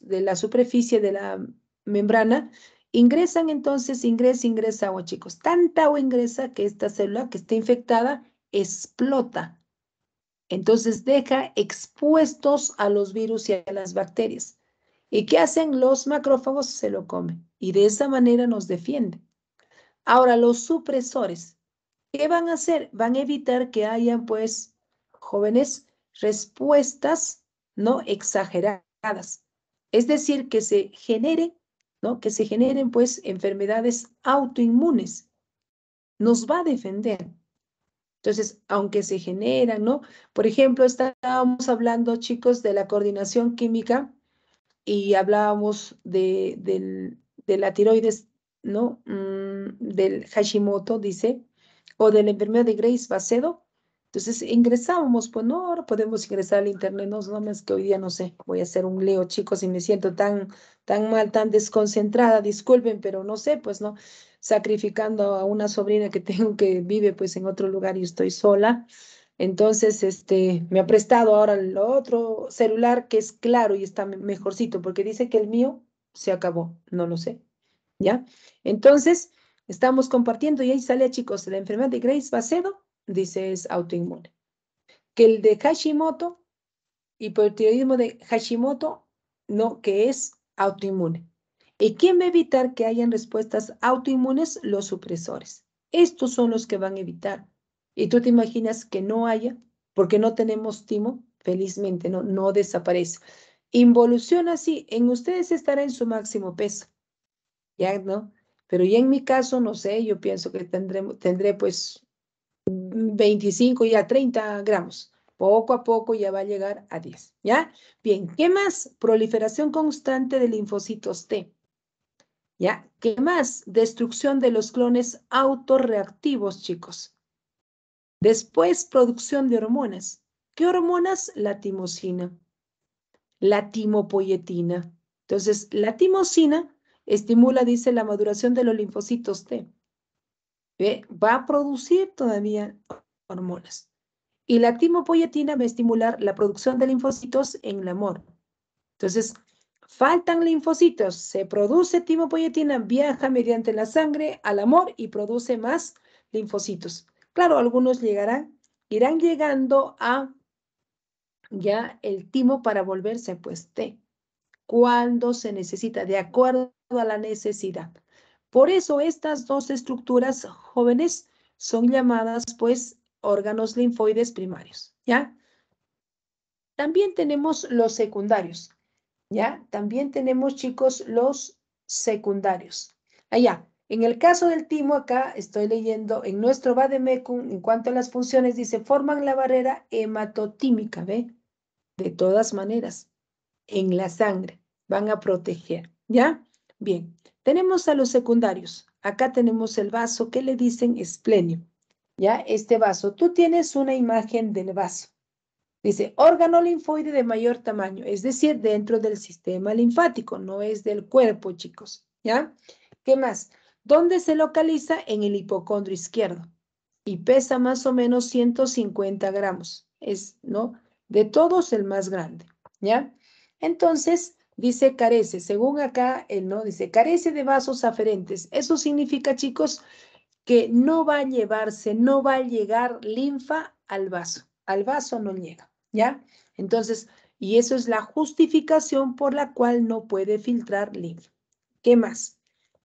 de la superficie de la membrana, Ingresan entonces, ingresa, ingresa agua, chicos. Tanta agua ingresa que esta célula que está infectada explota. Entonces deja expuestos a los virus y a las bacterias. ¿Y qué hacen? Los macrófagos se lo comen y de esa manera nos defiende. Ahora, los supresores, ¿qué van a hacer? Van a evitar que hayan, pues, jóvenes, respuestas no exageradas. Es decir, que se genere ¿no? que se generen pues enfermedades autoinmunes. Nos va a defender. Entonces, aunque se generan, ¿no? Por ejemplo, estábamos hablando, chicos, de la coordinación química y hablábamos de, la tiroides, ¿no? Mm, del Hashimoto, dice, o de la enfermedad de Grace Bacedo, entonces ingresábamos, pues no, ahora podemos ingresar al internet, no, no es que hoy día no sé, voy a hacer un leo, chicos, y me siento tan, tan mal, tan desconcentrada, disculpen, pero no sé, pues no, sacrificando a una sobrina que tengo que vive pues en otro lugar y estoy sola. Entonces, este, me ha prestado ahora el otro celular que es claro y está mejorcito, porque dice que el mío se acabó, no lo sé, ¿ya? Entonces, estamos compartiendo y ahí sale, chicos, la enfermedad de Grace Bacedo dice es autoinmune. Que el de Hashimoto, hipotiroidismo de Hashimoto, no, que es autoinmune. ¿Y quién va a evitar que hayan respuestas autoinmunes? Los supresores. Estos son los que van a evitar. ¿Y tú te imaginas que no haya? Porque no tenemos timo, felizmente, no, no desaparece. Involución así, en ustedes estará en su máximo peso. ¿Ya no? Pero ya en mi caso, no sé, yo pienso que tendré, tendré pues 25 y a 30 gramos. Poco a poco ya va a llegar a 10, ¿ya? Bien, ¿qué más? Proliferación constante de linfocitos T. ¿Ya? ¿Qué más? Destrucción de los clones autorreactivos, chicos. Después, producción de hormonas. ¿Qué hormonas? La timosina, la timopoyetina. Entonces, la timosina estimula, dice, la maduración de los linfocitos T. ¿eh? va a producir todavía hormonas. Y la timopoyetina va a estimular la producción de linfocitos en el amor. Entonces, faltan linfocitos, se produce timopoyetina, viaja mediante la sangre al amor y produce más linfocitos. Claro, algunos llegarán, irán llegando a ya el timo para volverse pues T, cuando se necesita, de acuerdo a la necesidad. Por eso estas dos estructuras jóvenes son llamadas pues órganos linfoides primarios, ¿ya? También tenemos los secundarios, ¿ya? También tenemos, chicos, los secundarios. Allá, en el caso del timo, acá estoy leyendo en nuestro vademecum en cuanto a las funciones, dice, forman la barrera hematotímica, ¿ve? De todas maneras, en la sangre, van a proteger, ¿ya? Bien, tenemos a los secundarios. Acá tenemos el vaso que le dicen esplenio. Ya, este vaso. Tú tienes una imagen del vaso. Dice, órgano linfoide de mayor tamaño, es decir, dentro del sistema linfático, no es del cuerpo, chicos. ¿Ya? ¿Qué más? ¿Dónde se localiza? En el hipocondrio izquierdo. Y pesa más o menos 150 gramos. Es, ¿no? De todos, el más grande. ¿Ya? Entonces, Dice carece, según acá él no dice carece de vasos aferentes. Eso significa, chicos, que no va a llevarse, no va a llegar linfa al vaso. Al vaso no llega, ¿ya? Entonces, y eso es la justificación por la cual no puede filtrar linfa. ¿Qué más?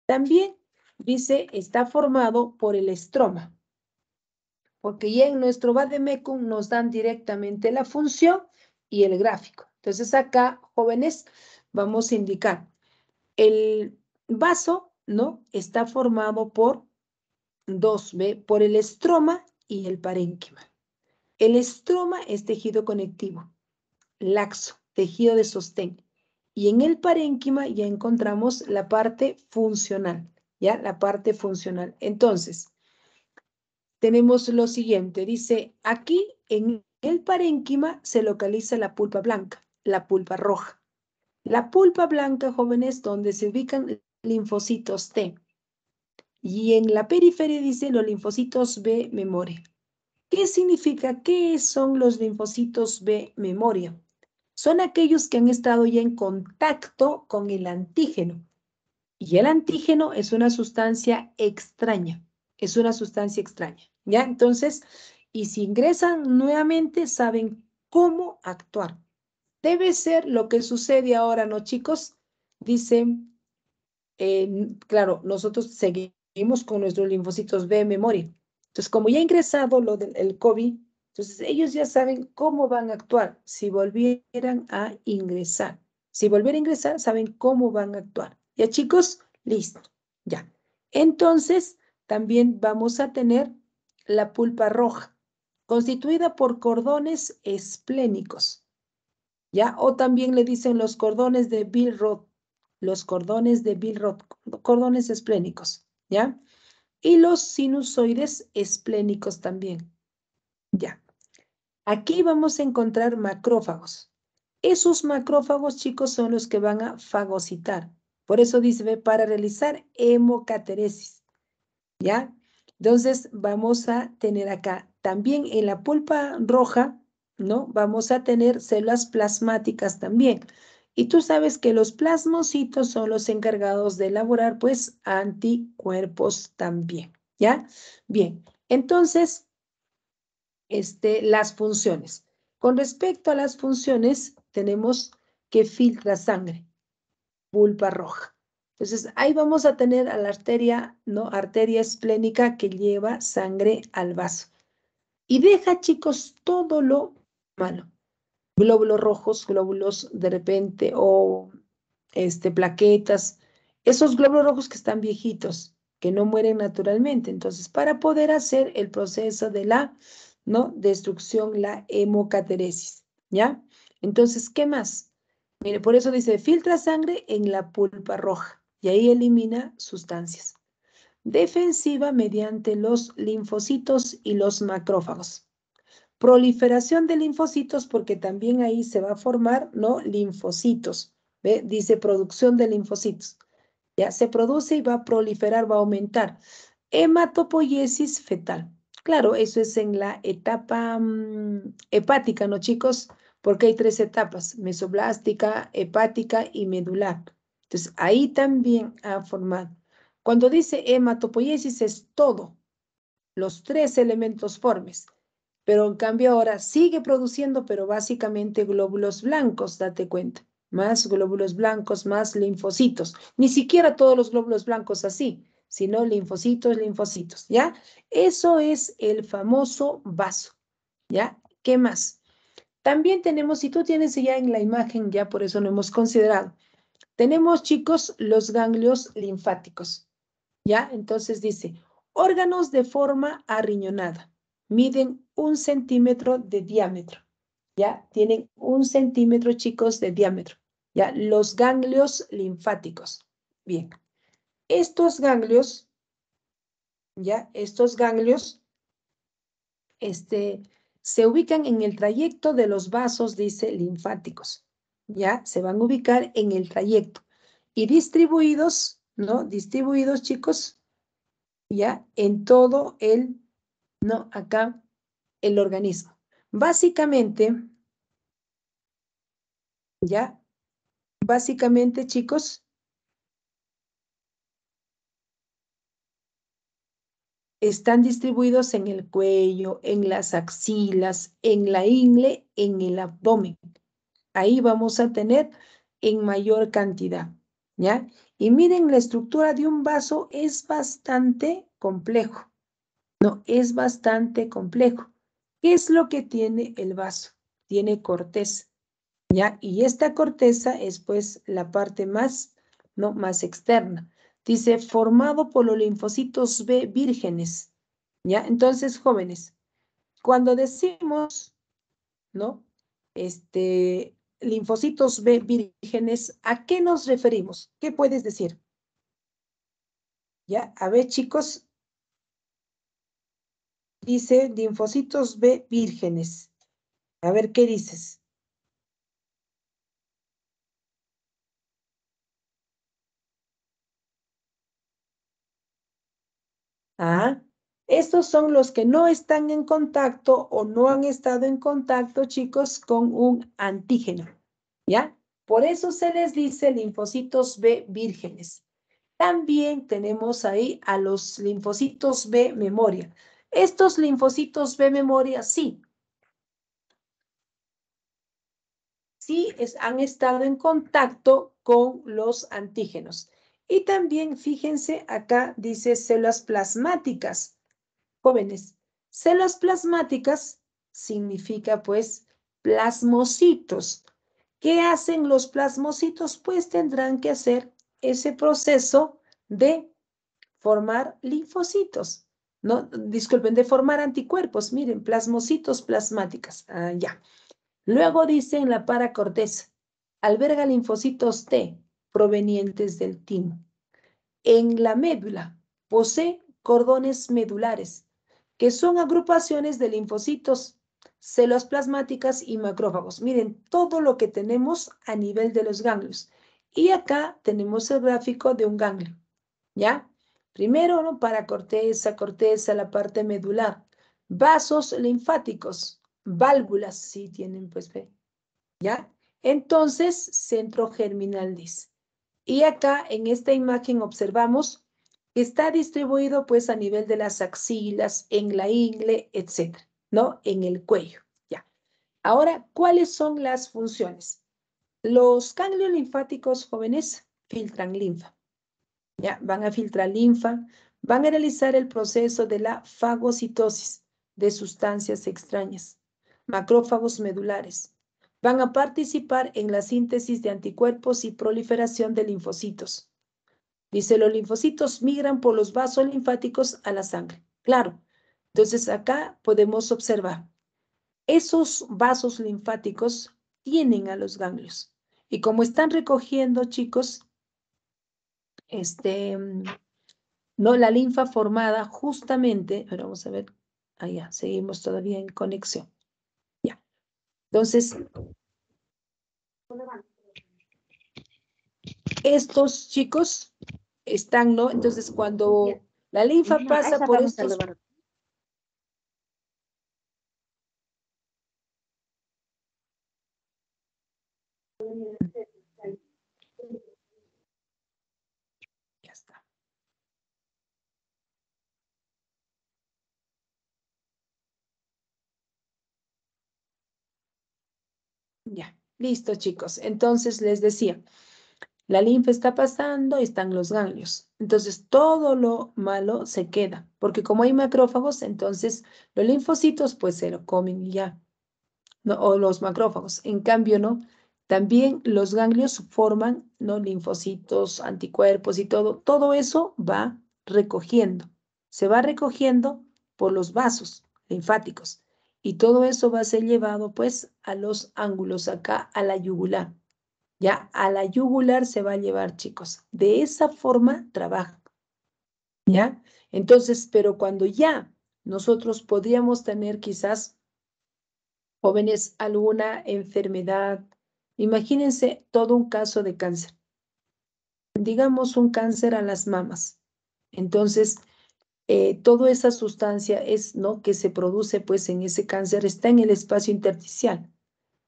También dice está formado por el estroma. Porque ya en nuestro vademecum nos dan directamente la función y el gráfico. Entonces acá, jóvenes, vamos a indicar. El vaso, ¿no? Está formado por dos, b Por el estroma y el parénquima. El estroma es tejido conectivo, laxo, tejido de sostén. Y en el parénquima ya encontramos la parte funcional, ¿ya? La parte funcional. Entonces, tenemos lo siguiente. Dice, aquí en el parénquima se localiza la pulpa blanca, la pulpa roja. La pulpa blanca, jóvenes, donde se ubican linfocitos T. Y en la periferia dice los linfocitos B memoria. ¿Qué significa? ¿Qué son los linfocitos B memoria? Son aquellos que han estado ya en contacto con el antígeno. Y el antígeno es una sustancia extraña. Es una sustancia extraña. ¿Ya? Entonces, y si ingresan nuevamente, saben cómo actuar. Debe ser lo que sucede ahora, ¿no, chicos? Dice, claro, nosotros seguimos con nuestros linfocitos B memoria. Entonces, como ya ha ingresado lo del el COVID, entonces ellos ya saben cómo van a actuar si volvieran a ingresar. Si volvieran a ingresar, saben cómo van a actuar. ¿Ya, chicos? Listo, ya. Entonces, también vamos a tener la pulpa roja, constituida por cordones esplénicos ¿ya? O también le dicen los cordones de Bill Roth, los cordones de Roth, cordones esplénicos, ¿ya? Y los sinusoides esplénicos también, ¿ya? Aquí vamos a encontrar macrófagos. Esos macrófagos, chicos, son los que van a fagocitar. Por eso dice, para realizar hemocateresis, ¿ya? Entonces, vamos a tener acá también en la pulpa roja, ¿no? Vamos a tener células plasmáticas también. Y tú sabes que los plasmocitos son los encargados de elaborar, pues, anticuerpos también, ¿ya? Bien, entonces, este, las funciones. Con respecto a las funciones, tenemos que filtra sangre, pulpa roja. Entonces, ahí vamos a tener a la arteria, ¿no? Arteria esplénica que lleva sangre al vaso. Y deja, chicos, todo lo mano. Glóbulos rojos, glóbulos de repente o este, plaquetas, esos glóbulos rojos que están viejitos, que no mueren naturalmente. Entonces, para poder hacer el proceso de la ¿no? destrucción, la hemocateresis, ¿ya? Entonces, ¿qué más? Mire, por eso dice, filtra sangre en la pulpa roja y ahí elimina sustancias. Defensiva mediante los linfocitos y los macrófagos. Proliferación de linfocitos, porque también ahí se va a formar, ¿no? Linfocitos, Dice producción de linfocitos. Ya se produce y va a proliferar, va a aumentar. Hematopoiesis fetal. Claro, eso es en la etapa mm, hepática, ¿no, chicos? Porque hay tres etapas, mesoblástica, hepática y medular. Entonces, ahí también ha formado. Cuando dice hematopoiesis es todo, los tres elementos formes, pero en cambio ahora sigue produciendo, pero básicamente glóbulos blancos, date cuenta, más glóbulos blancos, más linfocitos, ni siquiera todos los glóbulos blancos así, sino linfocitos, linfocitos, ¿ya? Eso es el famoso vaso, ¿ya? ¿Qué más? También tenemos, si tú tienes ya en la imagen, ya por eso no hemos considerado, tenemos, chicos, los ganglios linfáticos, ¿ya? Entonces dice, órganos de forma arriñonada miden un centímetro de diámetro. ¿Ya? Tienen un centímetro, chicos, de diámetro. ¿Ya? Los ganglios linfáticos. Bien. Estos ganglios, ¿ya? Estos ganglios, este, se ubican en el trayecto de los vasos, dice, linfáticos. ¿Ya? Se van a ubicar en el trayecto. Y distribuidos, ¿no? Distribuidos, chicos, ¿ya? En todo el ¿no? Acá el organismo. Básicamente, ¿ya? Básicamente, chicos, están distribuidos en el cuello, en las axilas, en la ingle, en el abdomen. Ahí vamos a tener en mayor cantidad, ¿ya? Y miren, la estructura de un vaso es bastante complejo. No, es bastante complejo. ¿Qué es lo que tiene el vaso? Tiene corteza, ¿ya? Y esta corteza es pues la parte más, ¿no? Más externa. Dice, formado por los linfocitos B vírgenes, ¿ya? Entonces, jóvenes, cuando decimos, ¿no? Este, linfocitos B vírgenes, ¿a qué nos referimos? ¿Qué puedes decir? Ya, a ver, chicos, dice linfocitos B vírgenes. A ver, ¿qué dices? Ah, estos son los que no están en contacto o no han estado en contacto, chicos, con un antígeno. ¿Ya? Por eso se les dice linfocitos B vírgenes. También tenemos ahí a los linfocitos B memoria. Estos linfocitos B memoria sí. Sí es, han estado en contacto con los antígenos. Y también fíjense acá dice células plasmáticas. Jóvenes, células plasmáticas significa pues plasmocitos. ¿Qué hacen los plasmocitos? Pues tendrán que hacer ese proceso de formar linfocitos no, disculpen, de formar anticuerpos, miren, plasmocitos plasmáticas, ah, ya. Luego dice en la paracorteza, alberga linfocitos T provenientes del timo. En la médula posee cordones medulares, que son agrupaciones de linfocitos, células plasmáticas y macrófagos. Miren, todo lo que tenemos a nivel de los ganglios. Y acá tenemos el gráfico de un ganglio, ¿ya? Primero, ¿no? para corteza, corteza, la parte medular. Vasos linfáticos, válvulas, sí tienen, pues, ¿ve? ¿ya? Entonces, centro germinal dice. Y acá en esta imagen observamos que está distribuido pues a nivel de las axilas, en la ingle, etcétera, ¿no? En el cuello, ya. Ahora, ¿cuáles son las funciones? Los ganglios linfáticos jóvenes filtran linfa. Van a filtrar linfa, van a realizar el proceso de la fagocitosis de sustancias extrañas, macrófagos medulares. Van a participar en la síntesis de anticuerpos y proliferación de linfocitos. Dice, los linfocitos migran por los vasos linfáticos a la sangre. Claro. Entonces acá podemos observar, esos vasos linfáticos tienen a los ganglios. Y como están recogiendo, chicos, este, mm, ¿no? La linfa formada justamente, pero vamos a ver, allá, seguimos todavía en conexión. Ya. Entonces, estos chicos están, ¿no? Entonces, cuando la linfa pasa por estos Ya, listo chicos. Entonces les decía, la linfa está pasando y están los ganglios. Entonces todo lo malo se queda, porque como hay macrófagos, entonces los linfocitos pues se lo comen ya, no, o los macrófagos. En cambio, no. También los ganglios forman ¿no? linfocitos, anticuerpos y todo. Todo eso va recogiendo. Se va recogiendo por los vasos linfáticos. Y todo eso va a ser llevado pues a los ángulos, acá a la yugular. Ya a la yugular se va a llevar, chicos. De esa forma trabaja. ¿Ya? Entonces, pero cuando ya nosotros podríamos tener quizás jóvenes alguna enfermedad, imagínense todo un caso de cáncer. Digamos un cáncer a las mamas. Entonces, eh, toda esa sustancia es, ¿no? que se produce pues en ese cáncer está en el espacio intersticial.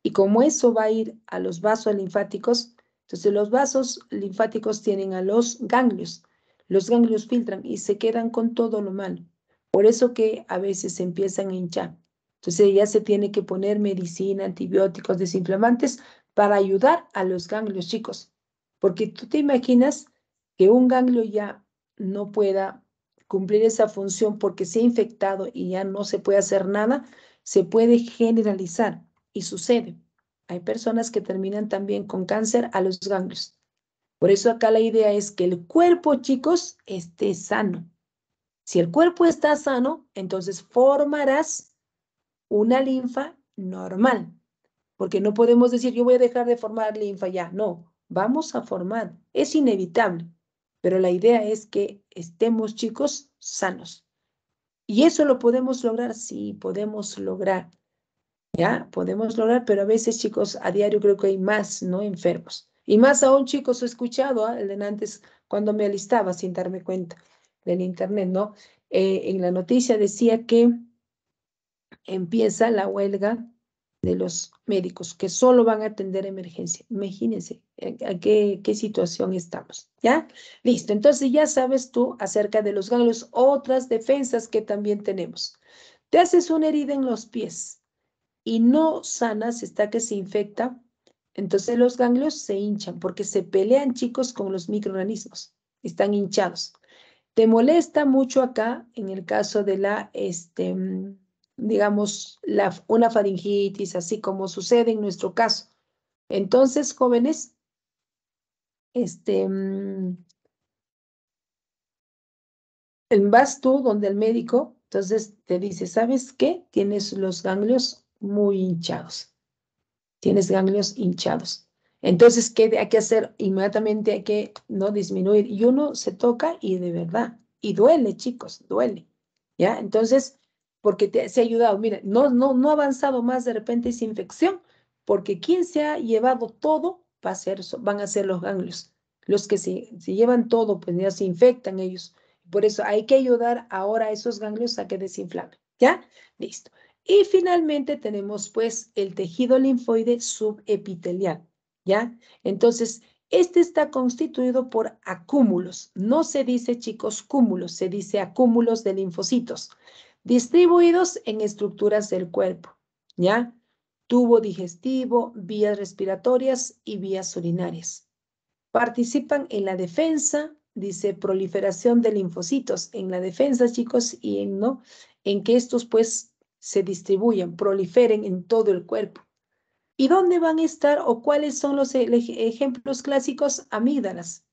Y como eso va a ir a los vasos linfáticos, entonces los vasos linfáticos tienen a los ganglios. Los ganglios filtran y se quedan con todo lo malo. Por eso que a veces se empiezan a hinchar. Entonces ya se tiene que poner medicina, antibióticos, desinflamantes para ayudar a los ganglios chicos. Porque tú te imaginas que un ganglio ya no pueda cumplir esa función porque se ha infectado y ya no se puede hacer nada, se puede generalizar y sucede. Hay personas que terminan también con cáncer a los ganglios. Por eso acá la idea es que el cuerpo, chicos, esté sano. Si el cuerpo está sano, entonces formarás una linfa normal, porque no podemos decir yo voy a dejar de formar linfa ya, no, vamos a formar, es inevitable, pero la idea es que estemos chicos sanos. Y eso lo podemos lograr, sí, podemos lograr. Ya, podemos lograr, pero a veces chicos, a diario creo que hay más, ¿no? Enfermos. Y más aún chicos, he escuchado ¿ah? el de antes cuando me alistaba sin darme cuenta del internet, ¿no? Eh, en la noticia decía que empieza la huelga de los médicos que solo van a atender emergencia. Imagínense a, qué, situación estamos, ¿ya? Listo, entonces ya sabes tú acerca de los ganglios, otras defensas que también tenemos. Te haces una herida en los pies y no sanas, está que se infecta, entonces los ganglios se hinchan porque se pelean chicos con los microorganismos, están hinchados. Te molesta mucho acá en el caso de la, este, digamos, una faringitis, así como sucede en nuestro caso. Entonces, jóvenes, este, mm, vas tú donde el médico, entonces te dice, ¿sabes qué? Tienes los ganglios muy hinchados. Tienes ganglios hinchados. Entonces, ¿qué hay que hacer? Inmediatamente hay que no disminuir. Y uno se toca y de verdad, y duele, chicos, duele. ¿Ya? Entonces, porque te, se ha ayudado. Mira, no, no, no ha avanzado más de repente esa infección, porque quien se ha llevado todo va a ser, van a ser los ganglios, los que se, se llevan todo, pues ya se infectan ellos. Por eso hay que ayudar ahora a esos ganglios a que desinflamen, ¿ya? Listo. Y finalmente tenemos pues el tejido linfoide subepitelial, ¿ya? Entonces, este está constituido por acúmulos. No se dice, chicos, cúmulos, se dice acúmulos de linfocitos distribuidos en estructuras del cuerpo, ¿ya? Tubo digestivo, vías respiratorias y vías urinarias. Participan en la defensa, dice proliferación de linfocitos, en la defensa, chicos, y en, ¿no? en que estos pues se distribuyan, proliferen en todo el cuerpo. ¿Y dónde van a estar o cuáles son los e-, ejemplos clásicos? Amígdalas.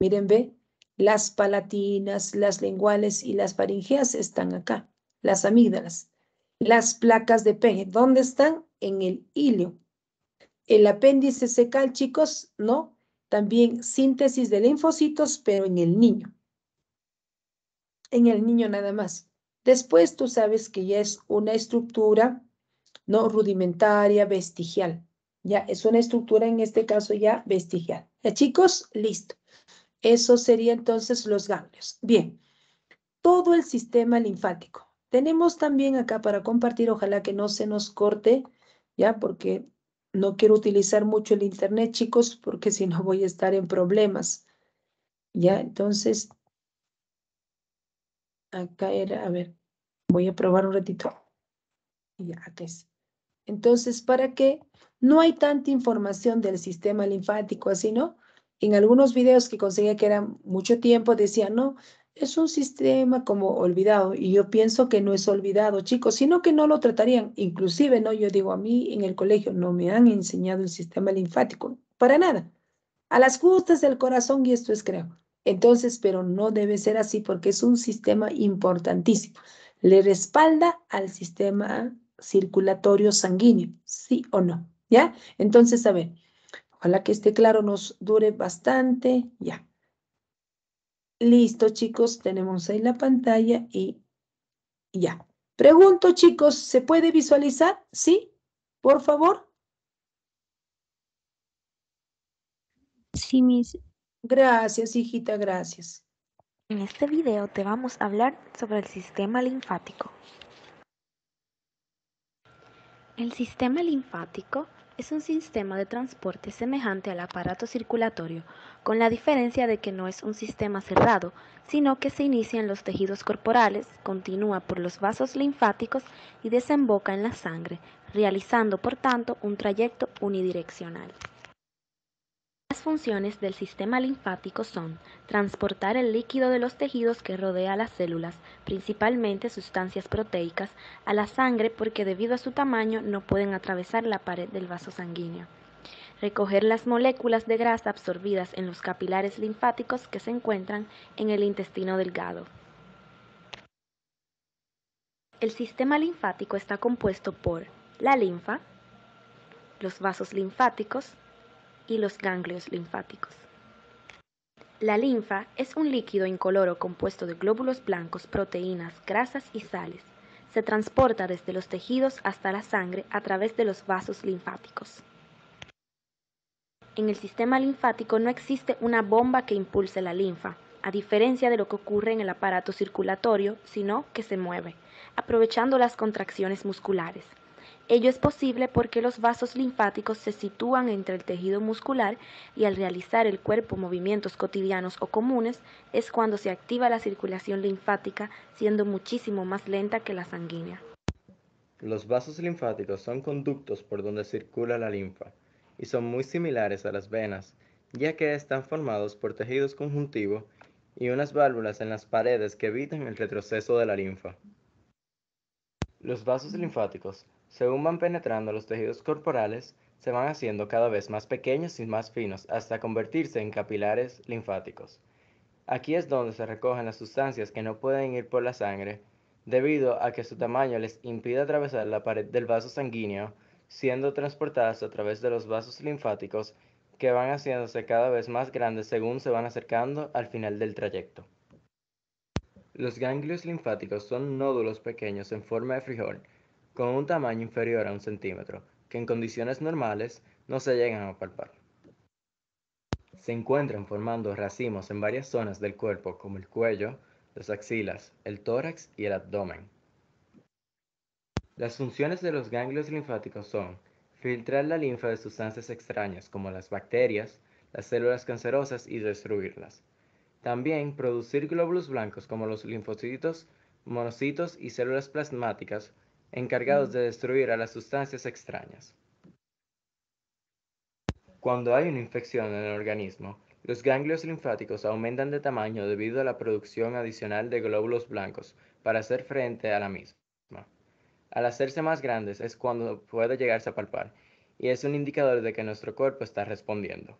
Miren, ve, las palatinas, las lenguales y las faringeas están acá las amígdalas, las placas de peje. ¿Dónde están? En el hilo. El apéndice secal, chicos, ¿no? También síntesis de linfocitos, pero en el niño. En el niño nada más. Después tú sabes que ya es una estructura no rudimentaria, vestigial. Ya es una estructura, en este caso ya vestigial. Ya chicos, listo. Eso sería entonces los ganglios. Bien, todo el sistema linfático tenemos también acá para compartir, ojalá que no se nos corte, ya, porque no quiero utilizar mucho el internet, chicos, porque si no voy a estar en problemas. Ya, entonces, acá era, a ver, voy a probar un ratito. Ya, acá es. Entonces, ¿para qué? No hay tanta información del sistema linfático, así, ¿no? En algunos videos que conseguía que eran mucho tiempo, decía, no, es un sistema como olvidado y yo pienso que no es olvidado, chicos, sino que no lo tratarían. Inclusive, no, yo digo, a mí en el colegio no me han enseñado el sistema linfático, para nada. A las justas del corazón y esto es creo. Entonces, pero no debe ser así porque es un sistema importantísimo. Le respalda al sistema circulatorio sanguíneo, sí o no, ¿ya? Entonces, a ver, ojalá que esté claro, nos dure bastante, ya. Listo, chicos, tenemos ahí la pantalla y ya. Pregunto, chicos, ¿se puede visualizar? ¿Sí? Por favor. Sí, mis. Gracias, hijita, gracias. En este video te vamos a hablar sobre el sistema linfático. El sistema linfático es un sistema de transporte semejante al aparato circulatorio, con la diferencia de que no es un sistema cerrado, sino que se inicia en los tejidos corporales, continúa por los vasos linfáticos y desemboca en la sangre, realizando por tanto un trayecto unidireccional funciones del sistema linfático son transportar el líquido de los tejidos que rodea las células, principalmente sustancias proteicas, a la sangre porque debido a su tamaño no pueden atravesar la pared del vaso sanguíneo. Recoger las moléculas de grasa absorbidas en los capilares linfáticos que se encuentran en el intestino delgado. El sistema linfático está compuesto por la linfa, los vasos linfáticos, y los ganglios linfáticos. La linfa es un líquido incoloro compuesto de glóbulos blancos, proteínas, grasas y sales. Se transporta desde los tejidos hasta la sangre a través de los vasos linfáticos. En el sistema linfático no existe una bomba que impulse la linfa, a diferencia de lo que ocurre en el aparato circulatorio, sino que se mueve, aprovechando las contracciones musculares. Ello es posible porque los vasos linfáticos se sitúan entre el tejido muscular y al realizar el cuerpo movimientos cotidianos o comunes es cuando se activa la circulación linfática siendo muchísimo más lenta que la sanguínea. Los vasos linfáticos son conductos por donde circula la linfa y son muy similares a las venas, ya que están formados por tejidos conjuntivos y unas válvulas en las paredes que evitan el retroceso de la linfa. Los vasos linfáticos según van penetrando los tejidos corporales, se van haciendo cada vez más pequeños y más finos hasta convertirse en capilares linfáticos. Aquí es donde se recogen las sustancias que no pueden ir por la sangre debido a que su tamaño les impide atravesar la pared del vaso sanguíneo, siendo transportadas a través de los vasos linfáticos que van haciéndose cada vez más grandes según se van acercando al final del trayecto. Los ganglios linfáticos son nódulos pequeños en forma de frijol con un tamaño inferior a un centímetro, que en condiciones normales no se llegan a palpar. Se encuentran formando racimos en varias zonas del cuerpo como el cuello, las axilas, el tórax y el abdomen. Las funciones de los ganglios linfáticos son filtrar la linfa de sustancias extrañas como las bacterias, las células cancerosas y destruirlas. También producir glóbulos blancos como los linfocitos, monocitos y células plasmáticas encargados de destruir a las sustancias extrañas. Cuando hay una infección en el organismo, los ganglios linfáticos aumentan de tamaño debido a la producción adicional de glóbulos blancos para hacer frente a la misma. Al hacerse más grandes es cuando puede llegarse a palpar y es un indicador de que nuestro cuerpo está respondiendo.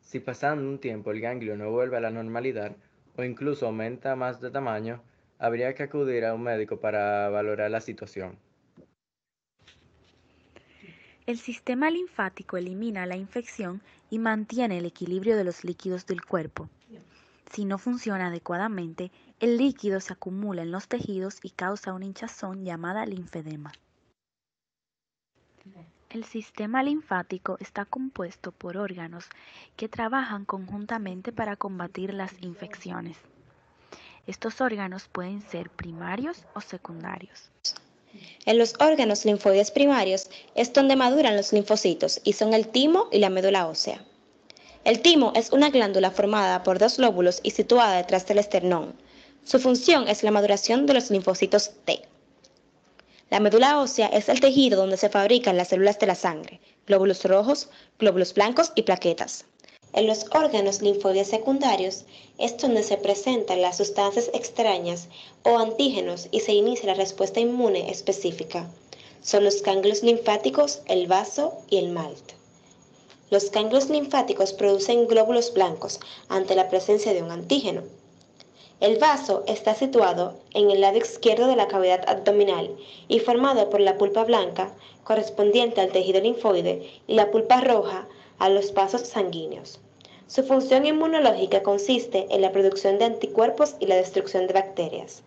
Si pasando un tiempo el ganglio no vuelve a la normalidad o incluso aumenta más de tamaño, habría que acudir a un médico para valorar la situación. El sistema linfático elimina la infección y mantiene el equilibrio de los líquidos del cuerpo. Si no funciona adecuadamente, el líquido se acumula en los tejidos y causa una hinchazón llamada linfedema. El sistema linfático está compuesto por órganos que trabajan conjuntamente para combatir las infecciones. Estos órganos pueden ser primarios o secundarios. En los órganos linfoides primarios es donde maduran los linfocitos y son el timo y la médula ósea. El timo es una glándula formada por dos lóbulos y situada detrás del esternón. Su función es la maduración de los linfocitos T. La médula ósea es el tejido donde se fabrican las células de la sangre, glóbulos rojos, glóbulos blancos y plaquetas. En los órganos linfoides secundarios es donde se presentan las sustancias extrañas o antígenos y se inicia la respuesta inmune específica. Son los ganglios linfáticos, el vaso y el MALT. Los ganglios linfáticos producen glóbulos blancos ante la presencia de un antígeno. El vaso está situado en el lado izquierdo de la cavidad abdominal y formado por la pulpa blanca correspondiente al tejido linfoide y la pulpa roja a los vasos sanguíneos. Su función inmunológica consiste en la producción de anticuerpos y la destrucción de bacterias.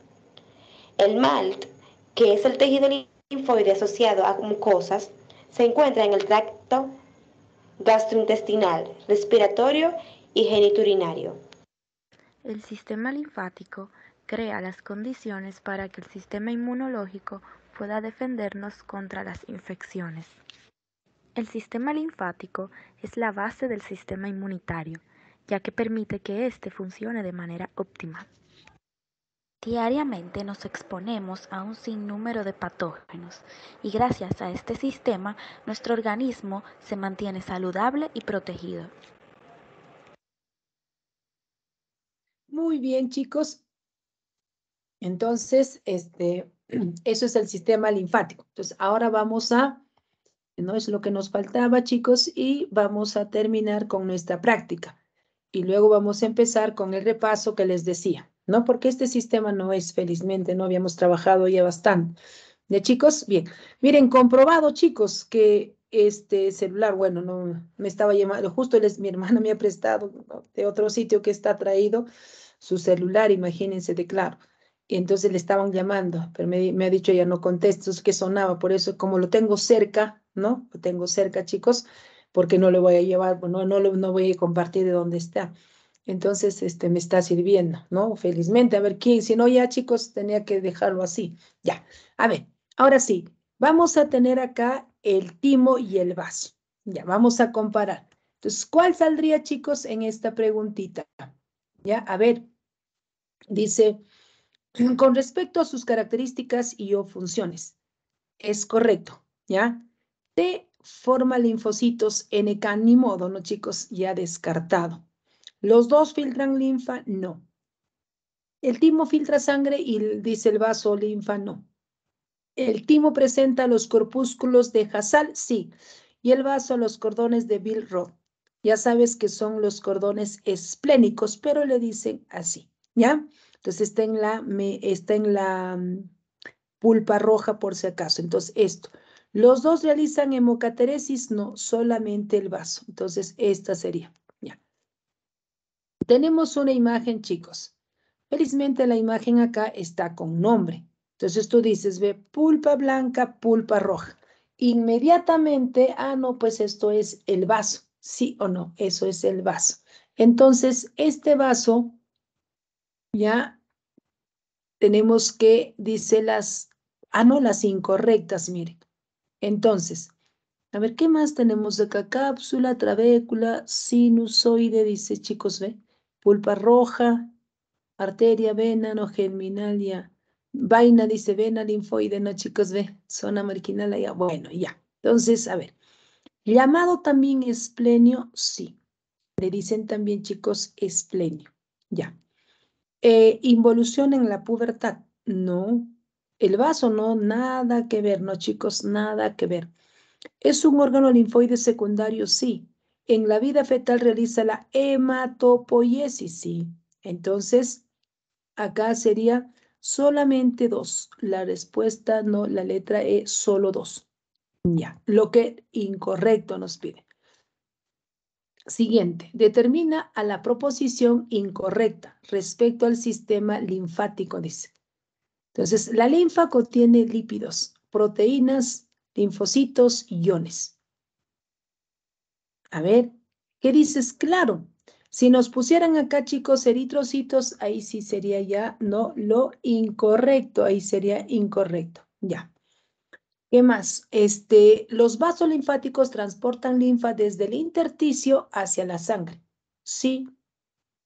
El MALT, que es el tejido linfoide asociado a mucosas, se encuentra en el tracto gastrointestinal, respiratorio y geniturinario. El sistema linfático crea las condiciones para que el sistema inmunológico pueda defendernos contra las infecciones. El sistema linfático es la base del sistema inmunitario, ya que permite que éste funcione de manera óptima. Diariamente nos exponemos a un sinnúmero de patógenos y gracias a este sistema nuestro organismo se mantiene saludable y protegido. Muy bien, chicos. Entonces, este, eso es el sistema linfático. Entonces, ahora vamos a no es lo que nos faltaba, chicos, y vamos a terminar con nuestra práctica. Y luego vamos a empezar con el repaso que les decía, ¿no? Porque este sistema no es, felizmente, no habíamos trabajado ya bastante. ¿De chicos? Bien. Miren, comprobado, chicos, que este celular, bueno, no me estaba llamando, justo les, mi hermana me ha prestado de otro sitio que está traído su celular, imagínense de claro. Y entonces le estaban llamando, pero me, ha dicho ya no contesto, es que sonaba, por eso como lo tengo cerca, ¿no? Lo tengo cerca, chicos, porque no le voy a llevar, no, no, no voy a compartir de dónde está. Entonces, este, me está sirviendo, ¿no? Felizmente, a ver quién, si no, ya chicos, tenía que dejarlo así. Ya, a ver, ahora sí, vamos a tener acá el timo y el vaso. Ya, vamos a comparar. Entonces, ¿cuál saldría, chicos, en esta preguntita? Ya, a ver, dice, con respecto a sus características y o funciones. Es correcto, ¿ya? forma linfocitos NK, ni modo, ¿no, chicos? Ya descartado. ¿Los dos filtran linfa? No. ¿El timo filtra sangre y dice el vaso linfa? No. ¿El timo presenta los corpúsculos de Hazal? Sí. Y el vaso los cordones de Bill Ya sabes que son los cordones esplénicos, pero le dicen así, ¿ya? Entonces está en la, está en la mm, pulpa roja por si acaso. Entonces esto, los dos realizan hemocateresis, no, solamente el vaso. Entonces, esta sería. Ya. Tenemos una imagen, chicos. Felizmente la imagen acá está con nombre. Entonces tú dices, ve, pulpa blanca, pulpa roja. Inmediatamente, ah, no, pues esto es el vaso. Sí o no, eso es el vaso. Entonces, este vaso, ya tenemos que, dice las, ah, no, las incorrectas, miren. Entonces, a ver, ¿qué más tenemos acá? Cápsula, trabécula, sinusoide, dice chicos, ¿ve? Pulpa roja, arteria, vena, no germinal, Vaina, dice vena, linfoide, no chicos, ¿ve? Zona marginal, ya. Bueno, ya. Entonces, a ver. Llamado también esplenio, sí. Le dicen también, chicos, esplenio. Ya. Eh, involución en la pubertad, no. El vaso no, nada que ver, no chicos, nada que ver. ¿Es un órgano linfoide secundario? Sí. En la vida fetal realiza la hematopoiesis, sí. Entonces, acá sería solamente dos. La respuesta no, la letra E, solo dos. Ya, lo que incorrecto nos pide. Siguiente, determina a la proposición incorrecta respecto al sistema linfático, dice. Entonces, la linfa contiene lípidos, proteínas, linfocitos y iones. A ver, ¿qué dices? Claro, si nos pusieran acá, chicos, eritrocitos, ahí sí sería ya no lo incorrecto, ahí sería incorrecto, ya. ¿Qué más? Este, los vasos linfáticos transportan linfa desde el intersticio hacia la sangre. Sí.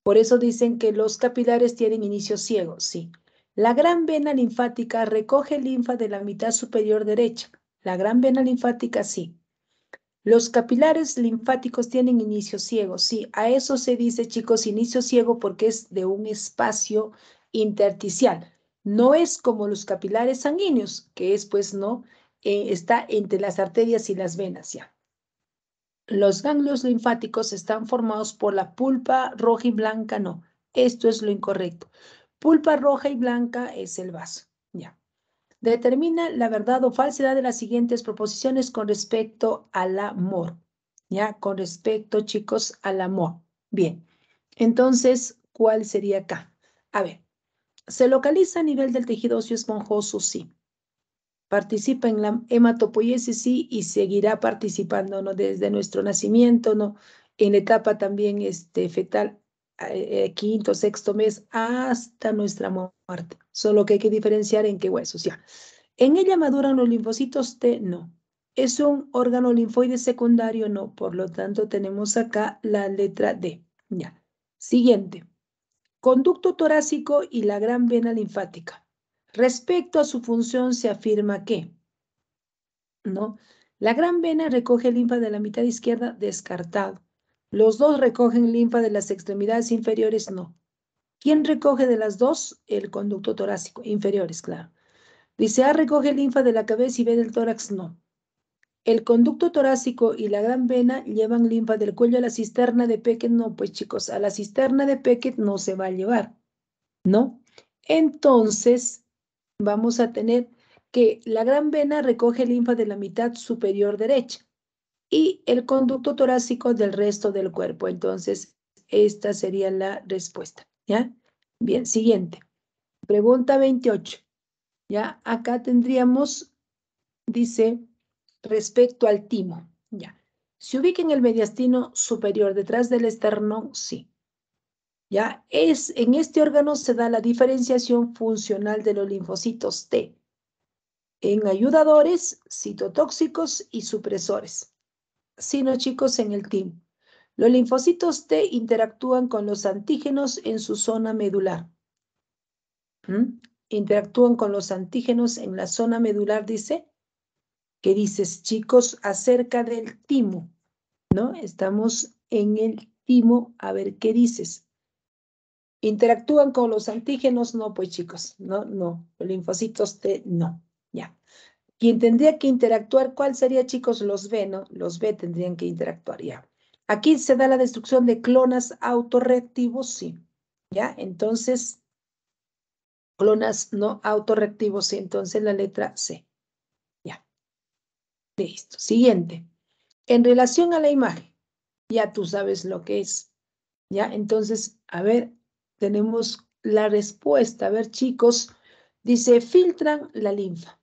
Por eso dicen que los capilares tienen inicio ciego, sí. La gran vena linfática recoge linfa de la mitad superior derecha. La gran vena linfática sí. Los capilares linfáticos tienen inicio ciego. Sí, a eso se dice, chicos, inicio ciego porque es de un espacio intersticial. No es como los capilares sanguíneos, que es pues no, eh, está entre las arterias y las venas ya. Los ganglios linfáticos están formados por la pulpa roja y blanca, no. Esto es lo incorrecto. Pulpa roja y blanca es el vaso. Ya. Determina la verdad o falsedad de las siguientes proposiciones con respecto al amor. Ya, con respecto, chicos, al amor. Bien. Entonces, ¿cuál sería acá? A ver, se localiza a nivel del tejido óseo esponjoso, sí. Participa en la hematopoiesis, sí, y seguirá participando ¿no? desde nuestro nacimiento, ¿no? En etapa también este, fetal eh, eh, quinto, sexto mes, hasta nuestra muerte. Solo que hay que diferenciar en qué huesos. Ya. ¿En ella maduran los linfocitos T? No. ¿Es un órgano linfoide secundario? No. Por lo tanto, tenemos acá la letra D. Ya. Siguiente. Conducto torácico y la gran vena linfática. Respecto a su función, se afirma que, ¿no? La gran vena recoge linfa de la mitad izquierda, descartado. Los dos recogen linfa de las extremidades inferiores, no. ¿Quién recoge de las dos? El conducto torácico, inferiores, claro. Dice A ah, recoge linfa de la cabeza y B del tórax, no. El conducto torácico y la gran vena llevan linfa del cuello a la cisterna de Pequet, no, pues chicos, a la cisterna de Pequet no se va a llevar, ¿no? Entonces, vamos a tener que la gran vena recoge linfa de la mitad superior derecha y el conducto torácico del resto del cuerpo. Entonces, esta sería la respuesta. ¿Ya? Bien, siguiente. Pregunta 28. ¿Ya? Acá tendríamos, dice, respecto al timo. ¿Ya? ¿Se ubica en el mediastino superior detrás del esternón? Sí. ¿Ya? Es, en este órgano se da la diferenciación funcional de los linfocitos T en ayudadores, citotóxicos y supresores sino chicos en el timo. Los linfocitos T interactúan con los antígenos en su zona medular. ¿Mm? Interactúan con los antígenos en la zona medular, dice. ¿Qué dices, chicos? Acerca del timo, ¿no? Estamos en el timo, a ver qué dices. ¿Interactúan con los antígenos? No, pues chicos, no, no. Los linfocitos T, no. Ya. Quien tendría que interactuar, ¿cuál sería, chicos? Los B, ¿no? Los B tendrían que interactuar, ya. Aquí se da la destrucción de clonas autorreactivos, sí. ¿Ya? Entonces, clonas no autorreactivos, sí. Entonces, la letra C. Ya. Listo. Siguiente. En relación a la imagen, ya tú sabes lo que es. Ya, entonces, a ver, tenemos la respuesta. A ver, chicos, dice, filtran la linfa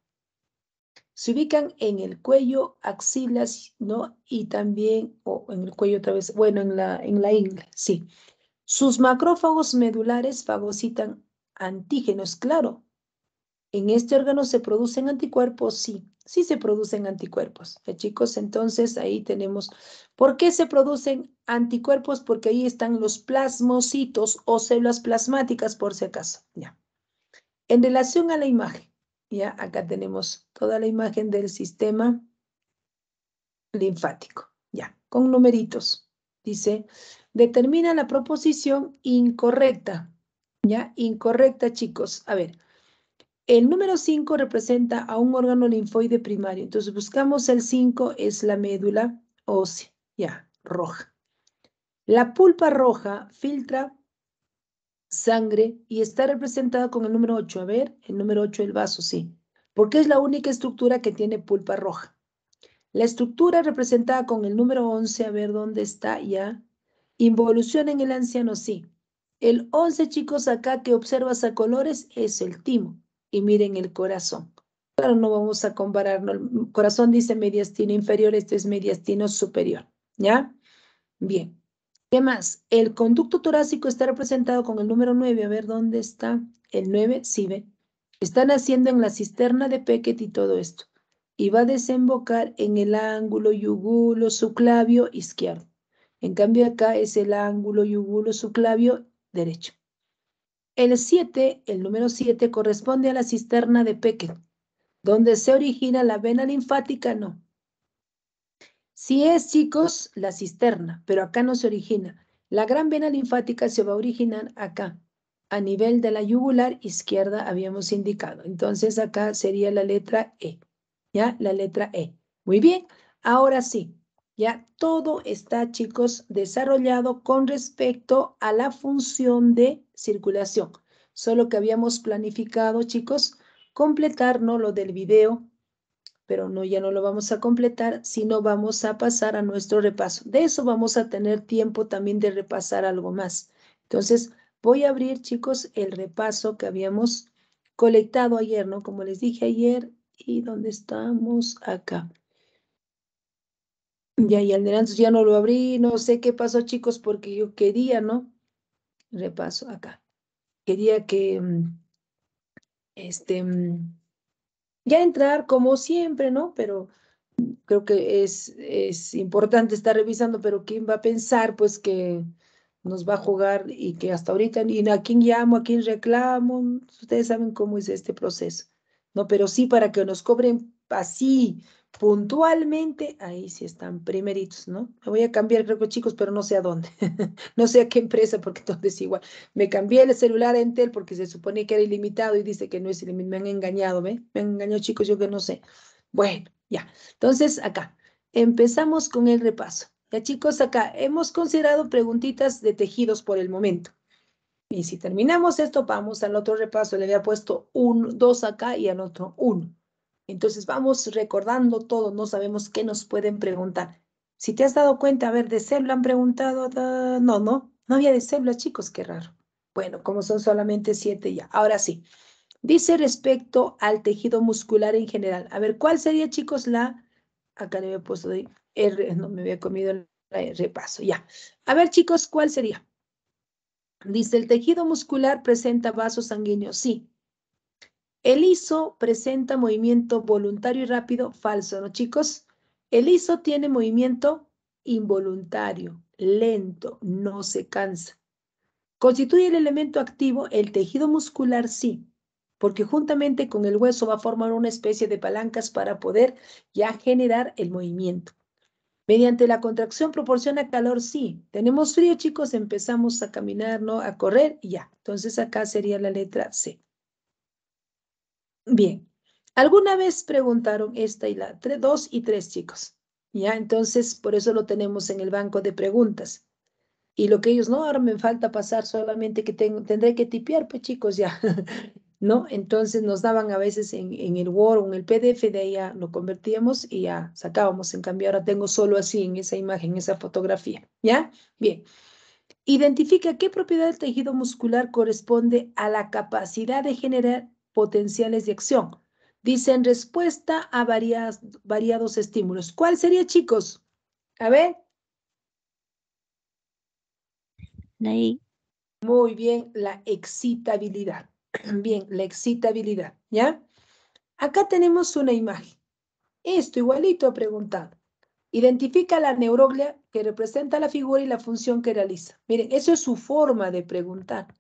se ubican en el cuello, axilas, ¿no? Y también, o en el cuello otra vez, bueno, en la, en la ingle, sí. Sus macrófagos medulares fagocitan antígenos, claro. ¿En este órgano se producen anticuerpos? Sí, sí se producen anticuerpos. ¿eh, chicos, entonces ahí tenemos, ¿por qué se producen anticuerpos? Porque ahí están los plasmocitos o células plasmáticas, por si acaso. Ya. En relación a la imagen, ya acá tenemos toda la imagen del sistema linfático, ya, con numeritos. Dice, determina la proposición incorrecta, ya, incorrecta, chicos. A ver, el número 5 representa a un órgano linfoide primario. Entonces buscamos el 5, es la médula ósea, ya, roja. La pulpa roja filtra sangre y está representada con el número 8. A ver, el número 8 del vaso, sí. Porque es la única estructura que tiene pulpa roja. La estructura representada con el número 11, a ver dónde está ya. Involución en el anciano, sí. El 11, chicos, acá que observas a colores es el timo. Y miren el corazón. Claro, no vamos a compararnos. El corazón dice mediastino inferior, este es mediastino superior. ¿Ya? Bien. ¿Qué más? El conducto torácico está representado con el número 9. A ver, ¿dónde está el 9? Sí, ve. Está naciendo en la cisterna de Peckett y todo esto. Y va a desembocar en el ángulo yugulo subclavio izquierdo. En cambio, acá es el ángulo yugulo subclavio derecho. El 7, el número 7, corresponde a la cisterna de Pequet. Donde se origina la vena linfática, no. Si es, chicos, la cisterna, pero acá no se origina. La gran vena linfática se va a originar acá, a nivel de la yugular izquierda habíamos indicado. Entonces acá sería la letra E, ¿ya? La letra E. Muy bien, ahora sí, ya todo está, chicos, desarrollado con respecto a la función de circulación. Solo que habíamos planificado, chicos, completarnos lo del video pero no, ya no lo vamos a completar, sino vamos a pasar a nuestro repaso. De eso vamos a tener tiempo también de repasar algo más. Entonces, voy a abrir, chicos, el repaso que habíamos colectado ayer, ¿no? Como les dije ayer, ¿y dónde estamos? Acá. Ya, y al ya no lo abrí, no sé qué pasó, chicos, porque yo quería, ¿no? Repaso acá. Quería que, mm, este, mm, ya entrar como siempre, ¿no? Pero creo que es, es importante estar revisando, pero ¿quién va a pensar pues que nos va a jugar y que hasta ahorita, y a quién llamo, a quién reclamo, ustedes saben cómo es este proceso, ¿no? Pero sí para que nos cobren así puntualmente, ahí sí están primeritos, ¿no? Me voy a cambiar, creo que chicos, pero no sé a dónde, no sé a qué empresa, porque todo es igual. Me cambié el celular a Entel porque se supone que era ilimitado y dice que no es ilimitado, me han engañado, ¿ve? Me han engañado chicos, yo que no sé. Bueno, ya. Entonces, acá, empezamos con el repaso. Ya chicos, acá hemos considerado preguntitas de tejidos por el momento. Y si terminamos esto, vamos al otro repaso. Le había puesto un, dos acá y al otro uno. Entonces vamos recordando todo, no sabemos qué nos pueden preguntar. Si te has dado cuenta, a ver, de célula han preguntado, no, no, no había de célula, chicos, qué raro. Bueno, como son solamente siete ya, ahora sí. Dice respecto al tejido muscular en general. A ver, ¿cuál sería, chicos, la... Acá le había puesto de... R, no me había comido el eh, repaso, ya. A ver, chicos, ¿cuál sería? Dice, ¿el tejido muscular presenta vasos sanguíneos? Sí. El ISO presenta movimiento voluntario y rápido falso, ¿no chicos? El ISO tiene movimiento involuntario, lento, no se cansa. ¿Constituye el elemento activo el tejido muscular? Sí, porque juntamente con el hueso va a formar una especie de palancas para poder ya generar el movimiento. Mediante la contracción proporciona calor, sí. Tenemos frío, chicos, empezamos a caminar, ¿no? A correr y ya. Entonces acá sería la letra C. Bien, alguna vez preguntaron esta y la dos y tres chicos. Ya, entonces por eso lo tenemos en el banco de preguntas. Y lo que ellos no, ahora me falta pasar solamente que tengo, tendré que tipear, pues chicos, ya. ¿No? Entonces nos daban a veces en, en el Word o en el PDF, de ahí ya lo convertíamos y ya sacábamos. En cambio, ahora tengo solo así en esa imagen, en esa fotografía. ¿Ya? Bien. Identifica qué propiedad del tejido muscular corresponde a la capacidad de generar potenciales de acción. dicen respuesta a variados estímulos. ¿Cuál sería, chicos? A ver. Muy bien, la excitabilidad. Bien, la excitabilidad, ¿ya? Acá tenemos una imagen. Esto igualito ha preguntado. Identifica la neuroglia que representa la figura y la función que realiza. Miren, eso es su forma de preguntar.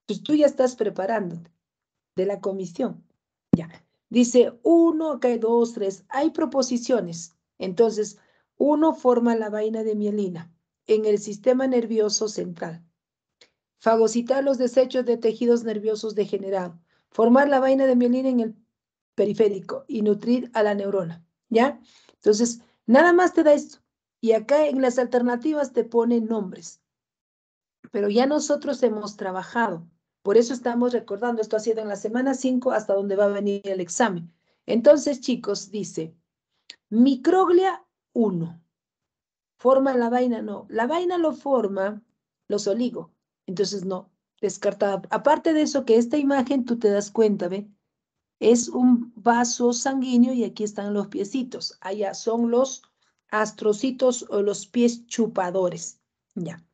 Entonces tú ya estás preparándote de la comisión. Ya. Dice uno, acá hay dos, tres. Hay proposiciones. Entonces, uno forma la vaina de mielina en el sistema nervioso central. Fagocitar los desechos de tejidos nerviosos degenerados. Formar la vaina de mielina en el periférico y nutrir a la neurona. ¿Ya? Entonces, nada más te da esto. Y acá en las alternativas te pone nombres. Pero ya nosotros hemos trabajado por eso estamos recordando, esto ha sido en la semana 5 hasta donde va a venir el examen. Entonces, chicos, dice, microglia 1. ¿Forma la vaina? No. La vaina lo forma los oligo. Entonces, no, descartada. Aparte de eso, que esta imagen, tú te das cuenta, ¿ve? Es un vaso sanguíneo y aquí están los piecitos. Allá son los astrocitos o los pies chupadores. Ya.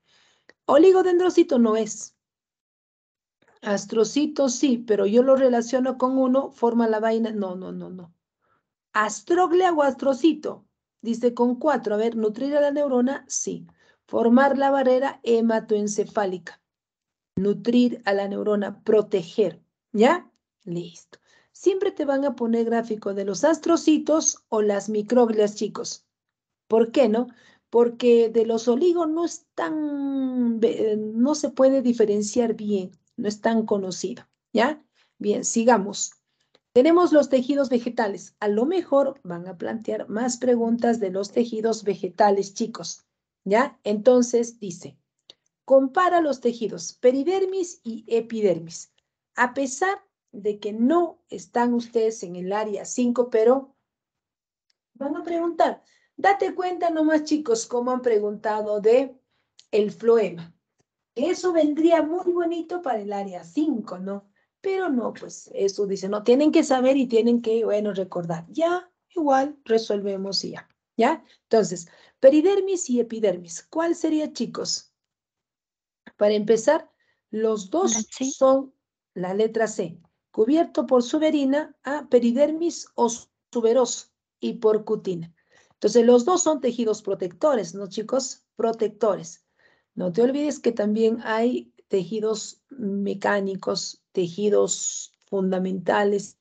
Oligodendrocito no es. Astrocitos sí, pero yo lo relaciono con uno, forma la vaina. No, no, no, no. Astroglia o astrocito. Dice con cuatro. A ver, nutrir a la neurona, sí. Formar la barrera hematoencefálica. Nutrir a la neurona, proteger. ¿Ya? Listo. Siempre te van a poner gráfico de los astrocitos o las microglias, chicos. ¿Por qué no? Porque de los oligos no es tan, no se puede diferenciar bien no es tan conocido, ¿ya? Bien, sigamos. Tenemos los tejidos vegetales. A lo mejor van a plantear más preguntas de los tejidos vegetales, chicos, ¿ya? Entonces dice, compara los tejidos peridermis y epidermis. A pesar de que no están ustedes en el área 5, pero van a preguntar. Date cuenta nomás, chicos, cómo han preguntado de el floema. Eso vendría muy bonito para el área 5, ¿no? Pero no, pues eso dice, no, tienen que saber y tienen que, bueno, recordar. Ya, igual, resolvemos y ya, ¿ya? Entonces, peridermis y epidermis, ¿cuál sería, chicos? Para empezar, los dos son la letra C, cubierto por suberina a peridermis o suberoso y por cutina. Entonces, los dos son tejidos protectores, ¿no, chicos? Protectores. No te olvides que también hay tejidos mecánicos, tejidos fundamentales,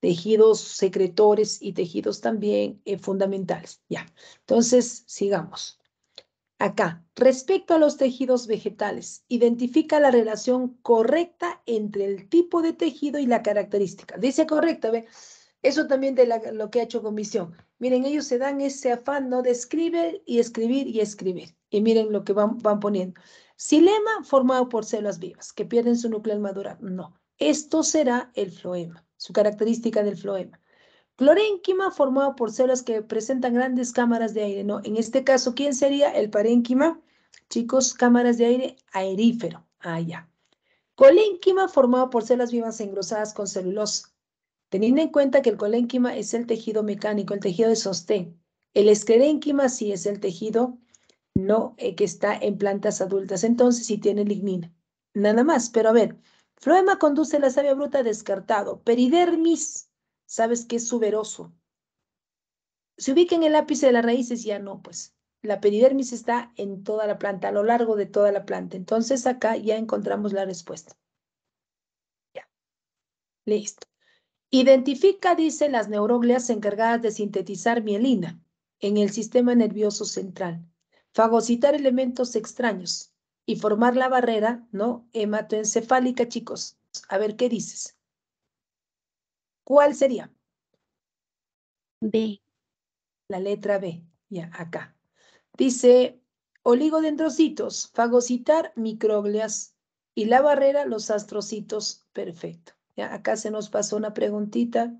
tejidos secretores y tejidos también eh, fundamentales. Ya, entonces sigamos. Acá, respecto a los tejidos vegetales, identifica la relación correcta entre el tipo de tejido y la característica. Dice correcta, ¿ve? Eso también de lo que ha hecho comisión. Miren, ellos se dan ese afán, ¿no? De escribir y escribir y escribir. Y miren lo que van, poniendo. Silema formado por células vivas que pierden su núcleo madura. No, esto será el floema, su característica del floema. Clorénquima formado por células que presentan grandes cámaras de aire. No, en este caso, ¿quién sería el parénquima? Chicos, cámaras de aire aerífero. Ah, ya. Colénquima formado por células vivas engrosadas con celulosa. Teniendo en cuenta que el colénquima es el tejido mecánico, el tejido de sostén. El esclerénquima sí es el tejido no eh, que está en plantas adultas, entonces sí tiene lignina. Nada más, pero a ver, floema conduce la savia bruta descartado. Peridermis, sabes que es suberoso. Se ubica en el ápice de las raíces, ya no, pues. La peridermis está en toda la planta, a lo largo de toda la planta. Entonces acá ya encontramos la respuesta. Ya. Listo. Identifica, dice, las neuroglias encargadas de sintetizar mielina en el sistema nervioso central, fagocitar elementos extraños y formar la barrera, ¿no? Hematoencefálica, chicos. A ver, ¿qué dices? ¿Cuál sería? B. La letra B, ya, acá. Dice, oligodendrocitos, fagocitar microglias y la barrera, los astrocitos, perfecto acá se nos pasó una preguntita.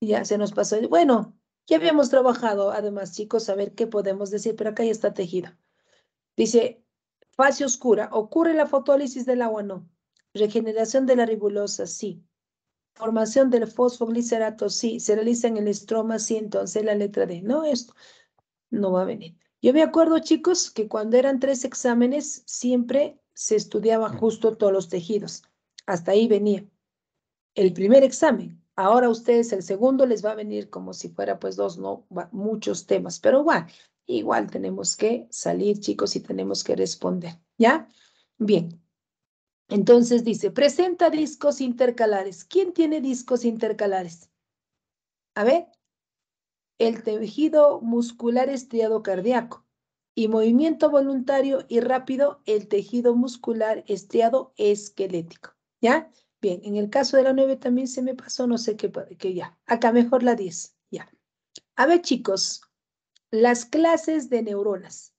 Ya se nos pasó. Bueno, ya habíamos trabajado, además, chicos, a ver qué podemos decir, pero acá ya está tejido. Dice, fase oscura, ¿ocurre la fotólisis del agua? No. Regeneración de la ribulosa, sí. Formación del fosfoglicerato, sí. Se realiza en el estroma, sí. Entonces la letra D, no, esto no va a venir. Yo me acuerdo, chicos, que cuando eran tres exámenes, siempre se estudiaba justo todos los tejidos. Hasta ahí venía el primer examen. Ahora ustedes el segundo les va a venir como si fuera pues dos, no, muchos temas, pero igual, igual tenemos que salir chicos y tenemos que responder, ¿ya? Bien. Entonces dice, presenta discos intercalares. ¿Quién tiene discos intercalares? A ver, el tejido muscular estriado cardíaco y movimiento voluntario y rápido, el tejido muscular estriado esquelético, ¿ya? Bien, en el caso de la 9 también se me pasó, no sé qué, que ya. Acá mejor la 10, ya. A ver, chicos, las clases de neuronas.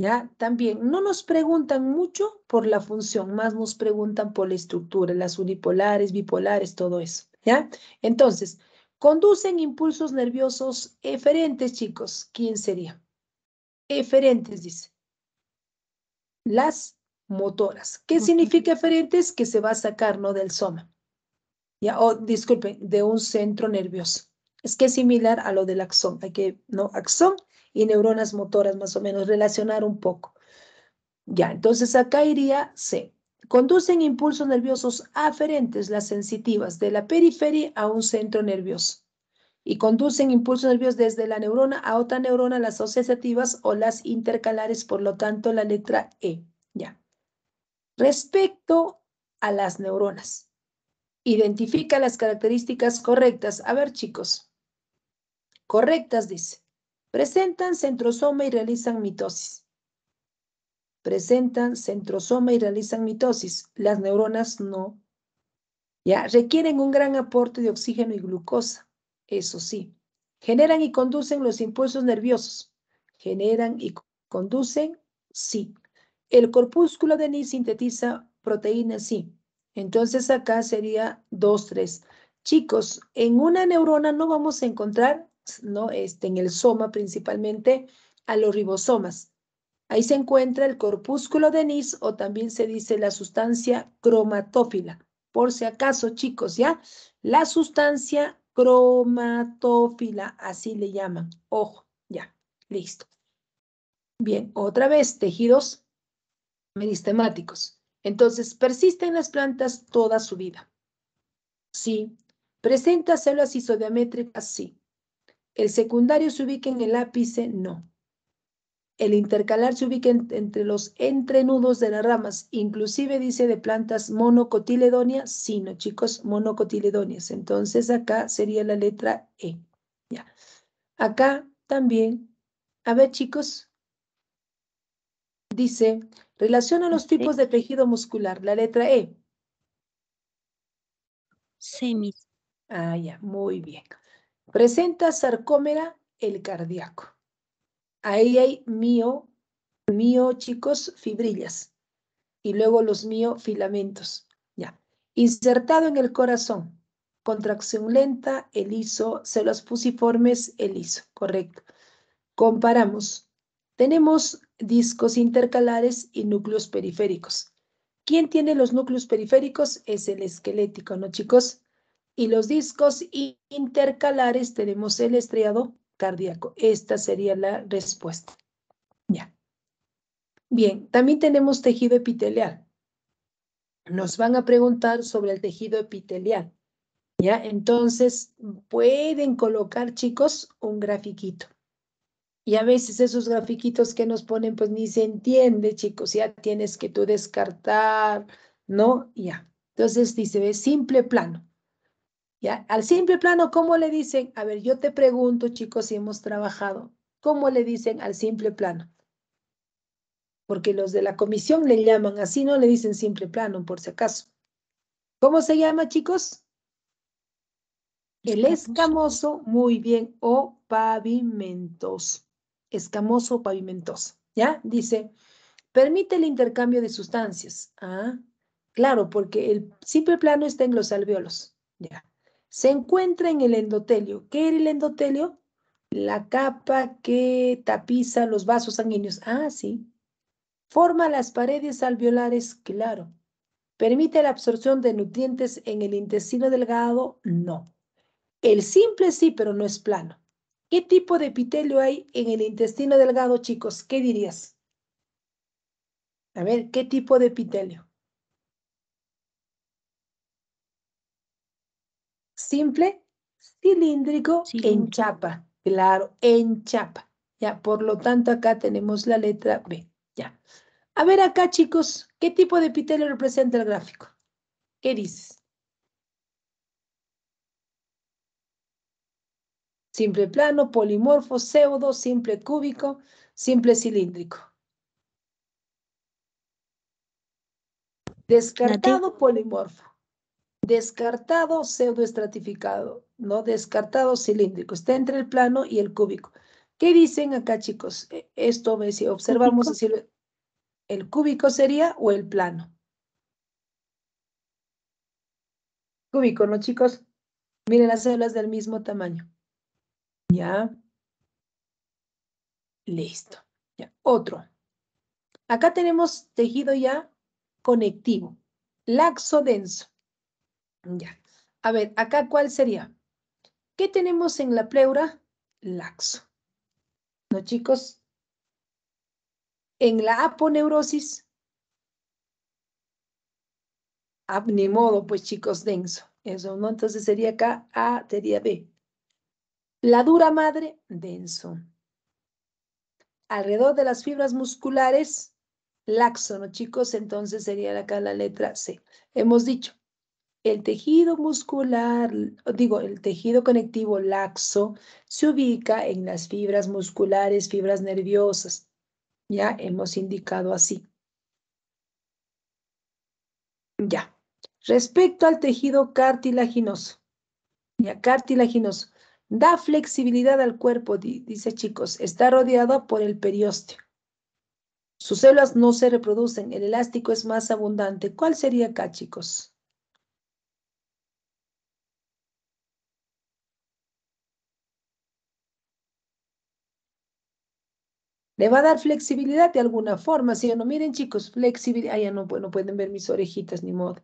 Ya, también no nos preguntan mucho por la función, más nos preguntan por la estructura, las unipolares, bipolares, todo eso. ¿Ya? Entonces, conducen impulsos nerviosos eferentes, chicos. ¿Quién sería? Eferentes, dice. Las motoras. ¿Qué significa aferentes? Que se va a sacar, ¿no? Del soma. Ya, o oh, disculpen, de un centro nervioso. Es que es similar a lo del axón. Hay que, ¿no? Axón y neuronas motoras, más o menos, relacionar un poco. Ya, entonces acá iría C. Conducen impulsos nerviosos aferentes, las sensitivas, de la periferia a un centro nervioso. Y conducen impulsos nerviosos desde la neurona a otra neurona, las asociativas o las intercalares, por lo tanto, la letra E. Ya. Respecto a las neuronas, identifica las características correctas. A ver, chicos. Correctas, dice. Presentan centrosoma y realizan mitosis. Presentan centrosoma y realizan mitosis. Las neuronas no. Ya, requieren un gran aporte de oxígeno y glucosa. Eso sí. Generan y conducen los impulsos nerviosos. Generan y conducen, sí. El corpúsculo de NIS sintetiza proteínas sí. Entonces acá sería 2, 3. Chicos, en una neurona no vamos a encontrar, ¿no? Este, en el soma principalmente, a los ribosomas. Ahí se encuentra el corpúsculo de NIS o también se dice la sustancia cromatófila. Por si acaso, chicos, ¿ya? La sustancia cromatófila, así le llaman. Ojo, ya, listo. Bien, otra vez, tejidos meristemáticos. Entonces, persisten las plantas toda su vida. Sí. ¿Presenta células isodiamétricas? Sí. ¿El secundario se ubica en el ápice? No. El intercalar se ubica entre los entrenudos de las ramas, inclusive dice de plantas monocotiledóneas. Sí, no, chicos, monocotiledóneas. Entonces acá sería la letra E. Ya. Acá también, a ver, chicos, dice, Relaciona los tipos de tejido muscular. La letra E. Semis. Ah, ya, muy bien. Presenta sarcómera el cardíaco. Ahí hay mío, mío, chicos, fibrillas. Y luego los filamentos. Ya. Insertado en el corazón. Contracción lenta, el iso, células fusiformes, el iso. Correcto. Comparamos. Tenemos discos intercalares y núcleos periféricos. ¿Quién tiene los núcleos periféricos? Es el esquelético, ¿no, chicos? Y los discos intercalares tenemos el estriado cardíaco. Esta sería la respuesta. Ya. Bien, también tenemos tejido epitelial. Nos van a preguntar sobre el tejido epitelial. Ya, entonces pueden colocar, chicos, un grafiquito. Y a veces esos grafiquitos que nos ponen, pues ni se entiende, chicos, ya tienes que tú descartar, ¿no? Ya. Entonces dice, ve simple plano. Ya, al simple plano, ¿cómo le dicen? A ver, yo te pregunto, chicos, si hemos trabajado, ¿cómo le dicen al simple plano? Porque los de la comisión le llaman así, no le dicen simple plano, por si acaso. ¿Cómo se llama, chicos? El escamoso, muy bien, o pavimentoso escamoso o pavimentoso. ¿Ya? Dice, permite el intercambio de sustancias. Ah, claro, porque el simple plano está en los alveolos. ¿Ya? Se encuentra en el endotelio. ¿Qué era el endotelio? La capa que tapiza los vasos sanguíneos. Ah, sí. Forma las paredes alveolares, claro. ¿Permite la absorción de nutrientes en el intestino delgado? No. El simple sí, pero no es plano. ¿Qué tipo de epitelio hay en el intestino delgado, chicos? ¿Qué dirías? A ver, ¿qué tipo de epitelio? Simple, cilíndrico, en chapa. Claro, en chapa. Ya, por lo tanto, acá tenemos la letra B. Ya. A ver acá, chicos, ¿qué tipo de epitelio representa el gráfico? ¿Qué dices? simple plano, polimorfo, pseudo, simple cúbico, simple cilíndrico. Descartado polimorfo. Descartado pseudoestratificado, ¿no? Descartado cilíndrico. Está entre el plano y el cúbico. ¿Qué dicen acá, chicos? E, esto, si observamos, así ¿el cúbico sería o el plano? Cúbico, ¿no, chicos? Miren las células del mismo tamaño. Ya. Listo. Ya. Otro. Acá tenemos tejido ya conectivo, laxo denso. Ya. A ver, acá cuál sería. ¿Qué tenemos en la pleura? Laxo. ¿No, chicos? En la aponeurosis. Ah, ni pues chicos, denso. Eso, ¿no? Entonces sería acá A, sería B. La dura madre, denso. Alrededor de las fibras musculares, laxo, ¿no, chicos? Entonces sería acá la letra C. Hemos dicho, el tejido muscular, digo, el tejido conectivo laxo se ubica en las fibras musculares, fibras nerviosas. Ya hemos indicado así. Ya. Respecto al tejido cartilaginoso. Ya, cartilaginoso. Da flexibilidad al cuerpo, dice chicos, está rodeado por el periósteo. Sus células no se reproducen, el elástico es más abundante. ¿Cuál sería acá, chicos? Le va a dar flexibilidad de alguna forma, si no? Miren, chicos, flexibilidad. Ah, ya pues, no, pueden ver mis orejitas, ni modo.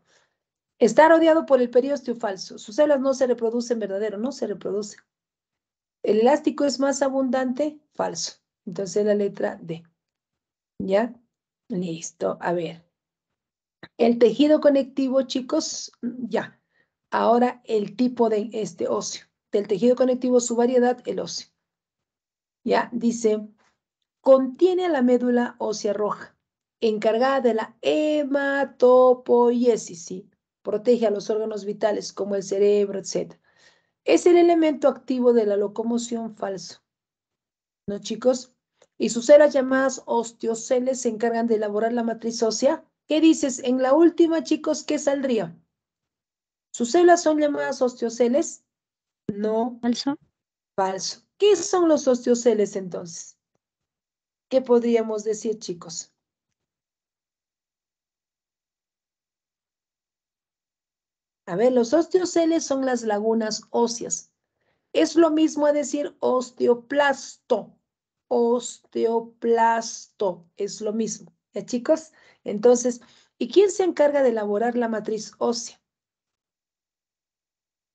Está rodeado por el periósteo falso. Sus células no se reproducen verdadero, no se reproducen. El elástico es más abundante, falso. Entonces la letra D. ¿Ya? Listo. A ver. El tejido conectivo, chicos, ya. Ahora el tipo de este óseo. Del tejido conectivo, su variedad, el óseo. Ya, dice, contiene la médula ósea roja, encargada de la hematopoiesis, protege a los órganos vitales como el cerebro, etc es el elemento activo de la locomoción falso. ¿No, chicos? Y sus células llamadas osteoceles se encargan de elaborar la matriz ósea. ¿Qué dices? En la última, chicos, ¿qué saldría? ¿Sus células son llamadas osteoceles? No. Falso. Falso. ¿Qué son los osteoceles entonces? ¿Qué podríamos decir, chicos? A ver, los osteoceles son las lagunas óseas. Es lo mismo decir osteoplasto. Osteoplasto es lo mismo. ¿Ya chicos? Entonces, ¿y quién se encarga de elaborar la matriz ósea?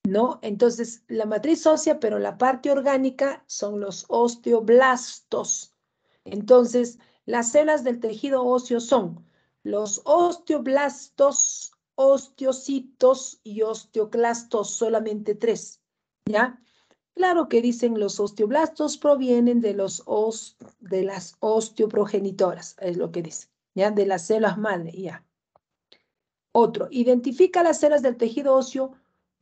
¿no? Entonces, la matriz ósea, pero la parte orgánica son los osteoblastos. Entonces, las células del tejido óseo son los osteoblastos, osteocitos y osteoclastos, solamente tres, ¿ya? Claro que dicen los osteoblastos provienen de, los de las osteoprogenitoras, es lo que dicen, ¿ya? De las células madre, ya. Otro, identifica las células del tejido óseo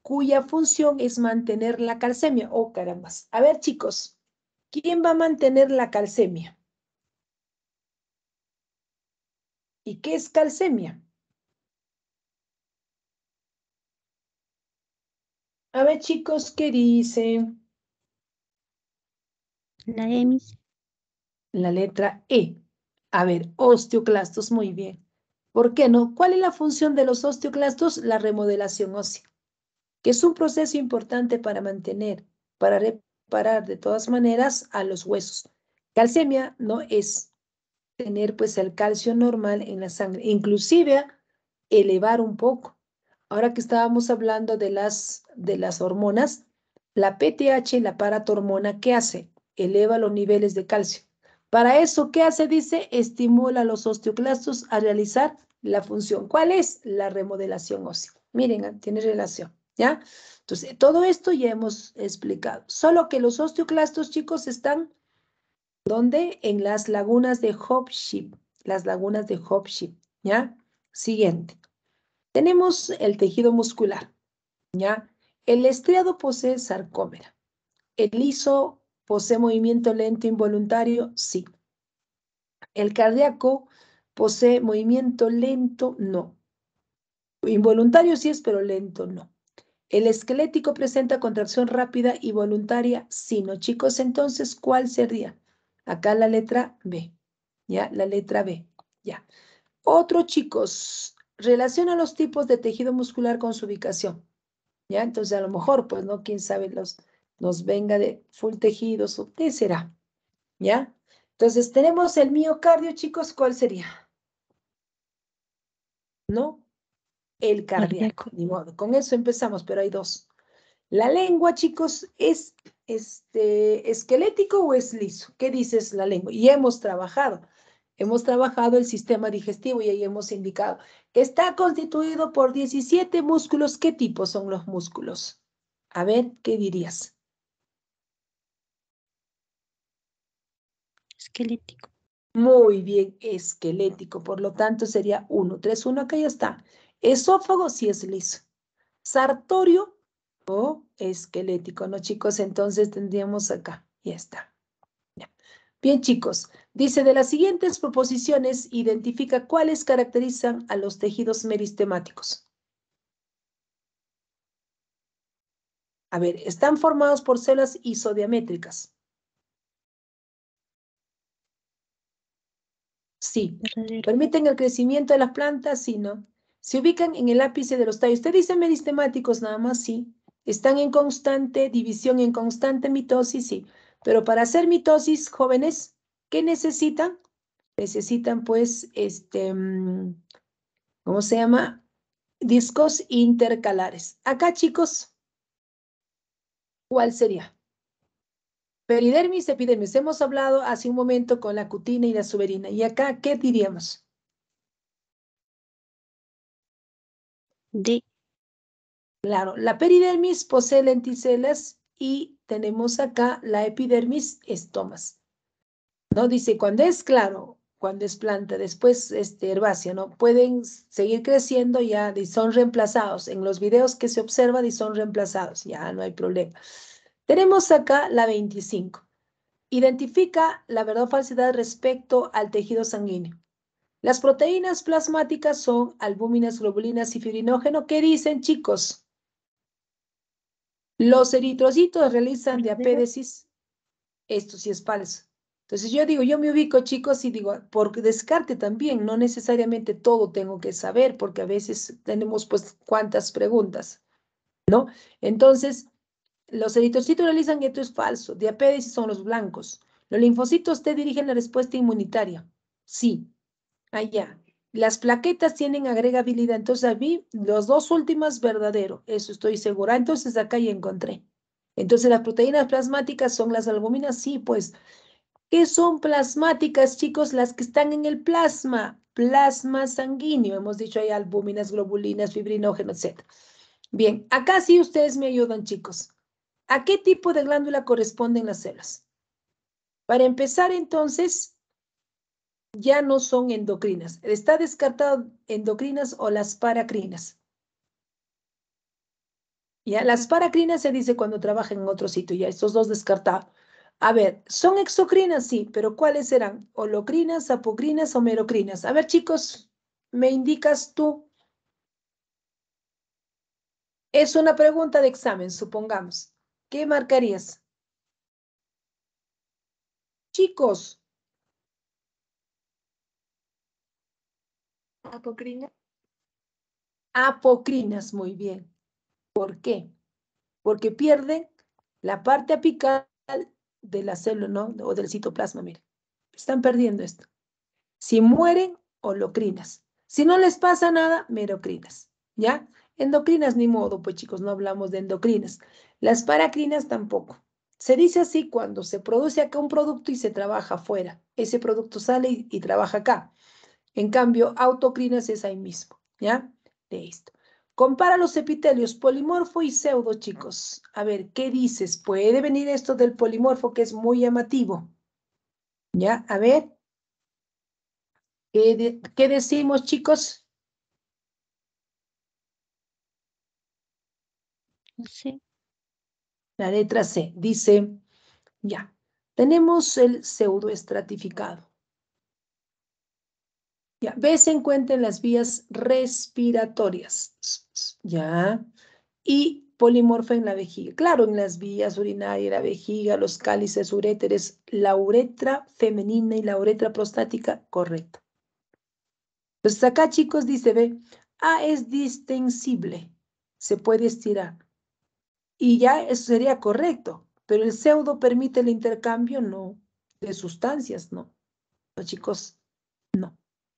cuya función es mantener la calcemia. Oh, caramba. A ver, chicos, ¿quién va a mantener la calcemia? ¿Y qué es calcemia? A ver, chicos, ¿qué dice? La e, La letra E. A ver, osteoclastos, muy bien. ¿Por qué no? ¿Cuál es la función de los osteoclastos? La remodelación ósea, que es un proceso importante para mantener, para reparar de todas maneras a los huesos. Calcemia no es tener pues el calcio normal en la sangre, inclusive elevar un poco ahora que estábamos hablando de las, de las hormonas, la PTH, la paratormona, ¿qué hace? Eleva los niveles de calcio. Para eso, ¿qué hace? Dice, estimula a los osteoclastos a realizar la función. ¿Cuál es? La remodelación ósea. Miren, ah, tiene relación, ¿ya? Entonces, todo esto ya hemos explicado. Solo que los osteoclastos, chicos, están, ¿dónde? En las lagunas de Hopship, las lagunas de Hopship, ¿ya? Siguiente. Tenemos el tejido muscular, ¿ya? El estriado posee sarcómera. El liso posee movimiento lento involuntario, sí. El cardíaco posee movimiento lento, no. Involuntario sí es, pero lento no. El esquelético presenta contracción rápida y voluntaria, sí, no. Chicos, entonces, ¿cuál sería? Acá la letra B, ¿ya? La letra B, ya. Otro, chicos, relaciona los tipos de tejido muscular con su ubicación. ¿Ya? Entonces, a lo mejor, pues, ¿no? Quién sabe, los, nos venga de full tejidos o qué será. ¿Ya? Entonces, tenemos el miocardio, chicos, ¿cuál sería? ¿No? El cardíaco. Ni modo. Con eso empezamos, pero hay dos. La lengua, chicos, es este, esquelético o es liso. ¿Qué dices la lengua? Y hemos trabajado. Hemos trabajado el sistema digestivo y ahí hemos indicado. Está constituido por 17 músculos. ¿Qué tipo son los músculos? A ver, ¿qué dirías? Esquelético. Muy bien, esquelético. Por lo tanto, sería 1, 3, 1. Acá ya está. Esófago sí es liso. Sartorio o oh, esquelético. ¿No, chicos? Entonces tendríamos acá. Ya está. Bien chicos, dice de las siguientes proposiciones, identifica cuáles caracterizan a los tejidos meristemáticos. A ver, están formados por células isodiamétricas. Sí. ¿Permiten el crecimiento de las plantas? Sí, ¿no? Se ubican en el ápice de los tallos. Usted dice meristemáticos nada más, sí. Están en constante división, en constante mitosis, sí. Pero para hacer mitosis, jóvenes, ¿qué necesitan? Necesitan pues, este, mm, ¿cómo se llama? Discos intercalares. Acá, chicos, ¿cuál sería? Peridermis, epidermis. Hemos hablado hace un momento con la cutina y la suberina. ¿Y acá qué diríamos? D. Claro, la peridermis posee lenticelas y tenemos acá la epidermis estomas. ¿No? Dice, cuando es claro, cuando es planta, después este, herbácea, ¿no? Pueden seguir creciendo ya y son reemplazados. En los videos que se observan y son reemplazados, ya no hay problema. Tenemos acá la 25. Identifica la verdad o falsedad respecto al tejido sanguíneo. Las proteínas plasmáticas son albúminas, globulinas y fibrinógeno. ¿Qué dicen, chicos? Los eritrocitos realizan diapédesis. Esto sí es falso. Entonces yo digo, yo me ubico, chicos, y digo, por descarte también, no necesariamente todo tengo que saber, porque a veces tenemos pues cuantas preguntas, ¿no? Entonces, los eritrocitos realizan, esto es falso, diapédesis son los blancos. Los linfocitos te dirigen la respuesta inmunitaria. Sí, allá. Las plaquetas tienen agregabilidad, entonces vi mí los dos últimas verdadero, eso estoy segura. Entonces acá ya encontré. Entonces las proteínas plasmáticas son las albúminas. sí, pues. ¿Qué son plasmáticas, chicos? Las que están en el plasma, plasma sanguíneo. Hemos dicho hay albúminas, globulinas, fibrinógeno, etc. Bien, acá sí ustedes me ayudan, chicos. ¿A qué tipo de glándula corresponden las células? Para empezar, entonces, ya no son endocrinas. Está descartado endocrinas o las paracrinas. Ya, las paracrinas se dice cuando trabajan en otro sitio, ya estos dos descartados. A ver, son exocrinas, sí, pero ¿cuáles serán? Holocrinas, apocrinas o merocrinas. A ver, chicos, me indicas tú. Es una pregunta de examen, supongamos. ¿Qué marcarías? Chicos, ¿Apocrinas? Apocrinas, muy bien. ¿Por qué? Porque pierden la parte apical de la célula ¿no? o del citoplasma, mira. Están perdiendo esto. Si mueren, holocrinas. Si no les pasa nada, merocrinas. ¿Ya? Endocrinas ni modo, pues chicos, no hablamos de endocrinas. Las paracrinas tampoco. Se dice así cuando se produce acá un producto y se trabaja afuera. Ese producto sale y trabaja acá. En cambio, autocrinas es ahí mismo, ¿ya? De esto. Compara los epitelios polimorfo y pseudo, chicos. A ver, ¿qué dices? Puede venir esto del polimorfo que es muy llamativo. ¿Ya? A ver. ¿Qué, qué decimos, chicos? Sí. La letra C dice, ya, tenemos el pseudoestratificado. Ya, B se encuentra en las vías respiratorias. Ya. Y polimorfa en la vejiga. Claro, en las vías urinarias, la vejiga, los cálices, uréteres, la uretra femenina y la uretra prostática, correcto. Entonces acá, chicos, dice B, A ah, es distensible, se puede estirar. Y ya eso sería correcto, pero el pseudo permite el intercambio, no, de sustancias, no. No, chicos,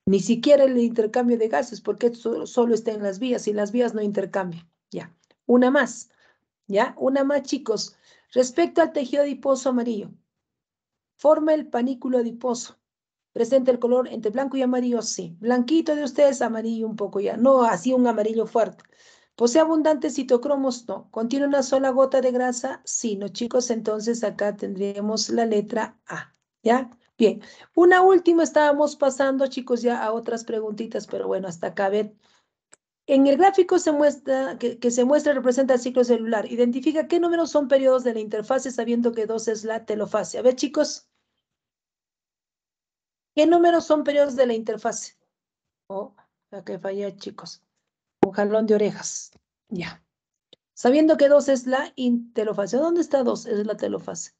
ni siquiera el intercambio de gases, porque solo está en las vías y las vías no intercambian. Ya, una más. Ya, una más, chicos. Respecto al tejido adiposo amarillo, forma el panículo adiposo. Presenta el color entre blanco y amarillo, sí. Blanquito de ustedes, amarillo un poco ya. No así un amarillo fuerte. ¿Posee abundantes citocromos? No. ¿Contiene una sola gota de grasa? Sí, no, chicos. Entonces acá tendríamos la letra A. ¿Ya? Bien, una última estábamos pasando, chicos, ya a otras preguntitas, pero bueno, hasta acá, ven. En el gráfico se muestra, que, se muestra representa el ciclo celular. Identifica qué números son periodos de la interfase sabiendo que 2 es la telofase. A ver, chicos. ¿Qué números son periodos de la interfase? Oh, la que falla, chicos. Un jalón de orejas. Ya. Sabiendo que 2 es la telofase. ¿Dónde está 2? Es la telofase.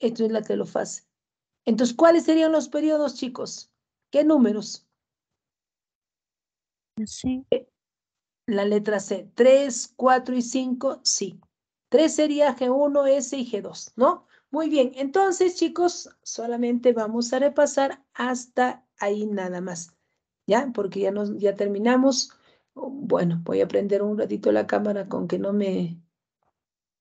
Esto es la telofase. Entonces, ¿cuáles serían los periodos, chicos? ¿Qué números? Sí. Eh, la letra C, 3, 4 y 5, sí. 3 sería G1, S y G2, ¿no? Muy bien, entonces chicos, solamente vamos a repasar hasta ahí nada más, ¿ya? Porque ya, nos, ya terminamos. Bueno, voy a prender un ratito la cámara con que no me,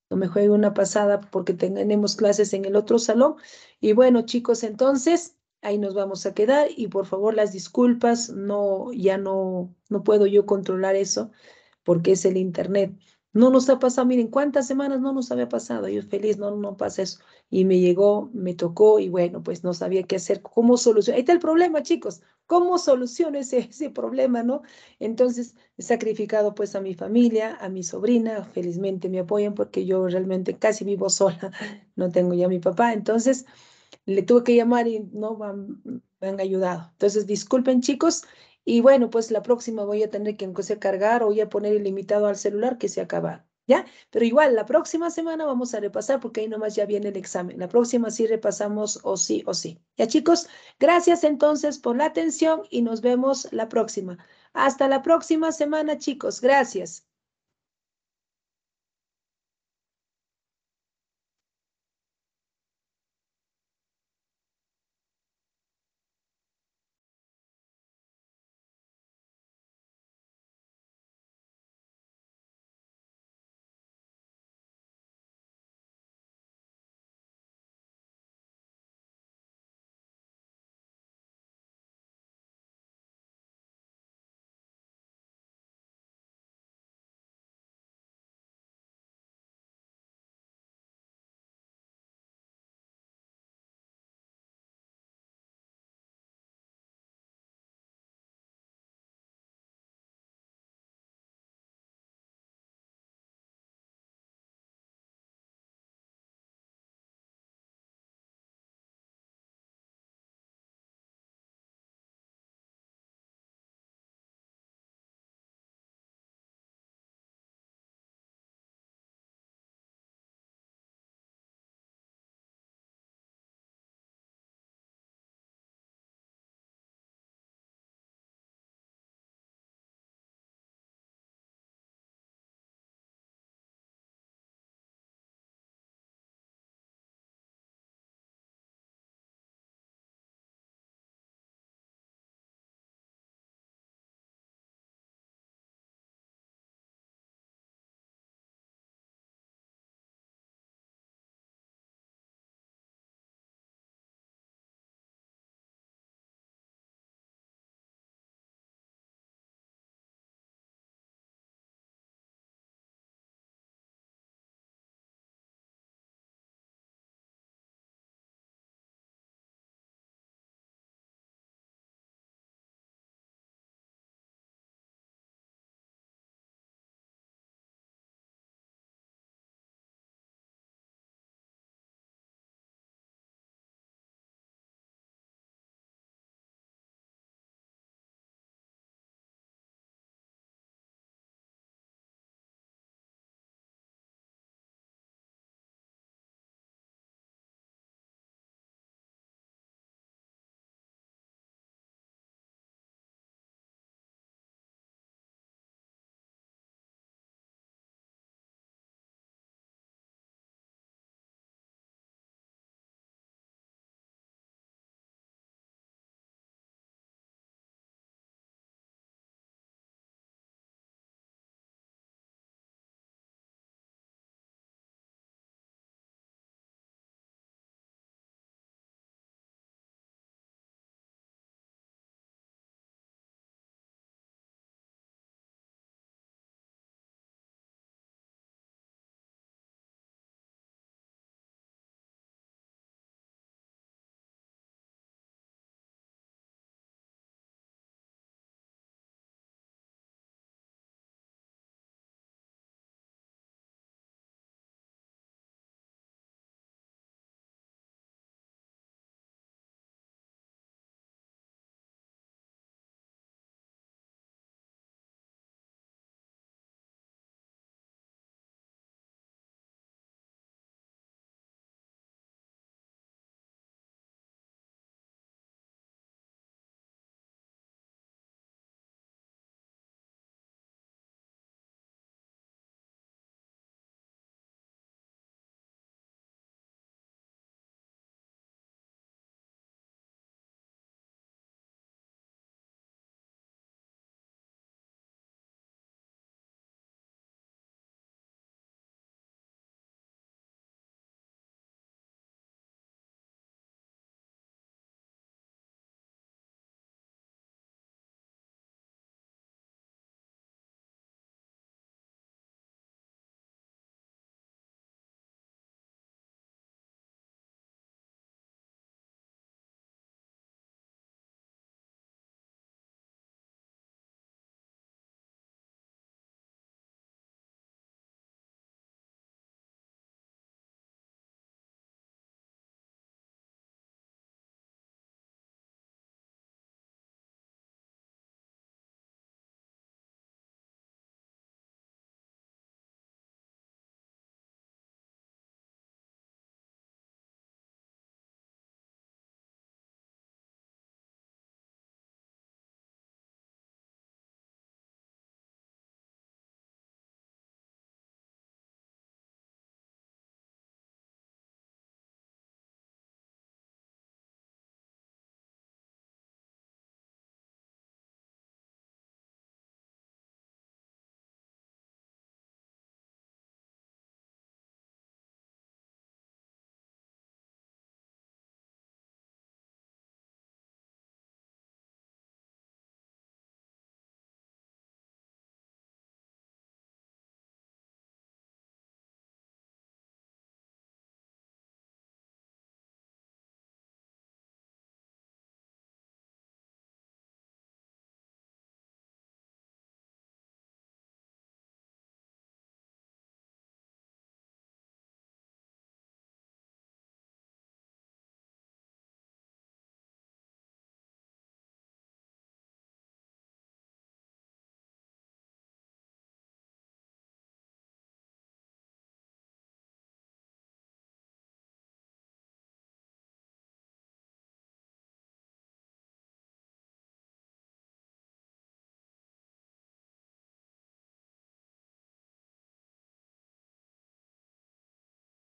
no me juegue una pasada porque tenemos clases en el otro salón. Y bueno, chicos, entonces ahí nos vamos a quedar y por favor las disculpas, no, ya no, no puedo yo controlar eso porque es el internet. No nos ha pasado, miren, cuántas semanas no nos había pasado. Yo feliz, no, no pasa eso. Y me llegó, me tocó y bueno, pues no sabía qué hacer, cómo solucionar. Ahí está el problema, chicos. ¿Cómo solucionar ese, problema, no? Entonces, he sacrificado pues a mi familia, a mi sobrina, felizmente me apoyan porque yo realmente casi vivo sola, no tengo ya a mi papá. Entonces, le tuve que llamar y no van me han ayudado. Entonces, disculpen, chicos, y bueno, pues la próxima voy a tener que encargar, cargar o voy a poner ilimitado al celular que se acaba. ¿Ya? Pero igual, la próxima semana vamos a repasar porque ahí nomás ya viene el examen. La próxima sí repasamos o sí o sí. Ya chicos, gracias entonces por la atención y nos vemos la próxima. Hasta la próxima semana chicos. Gracias.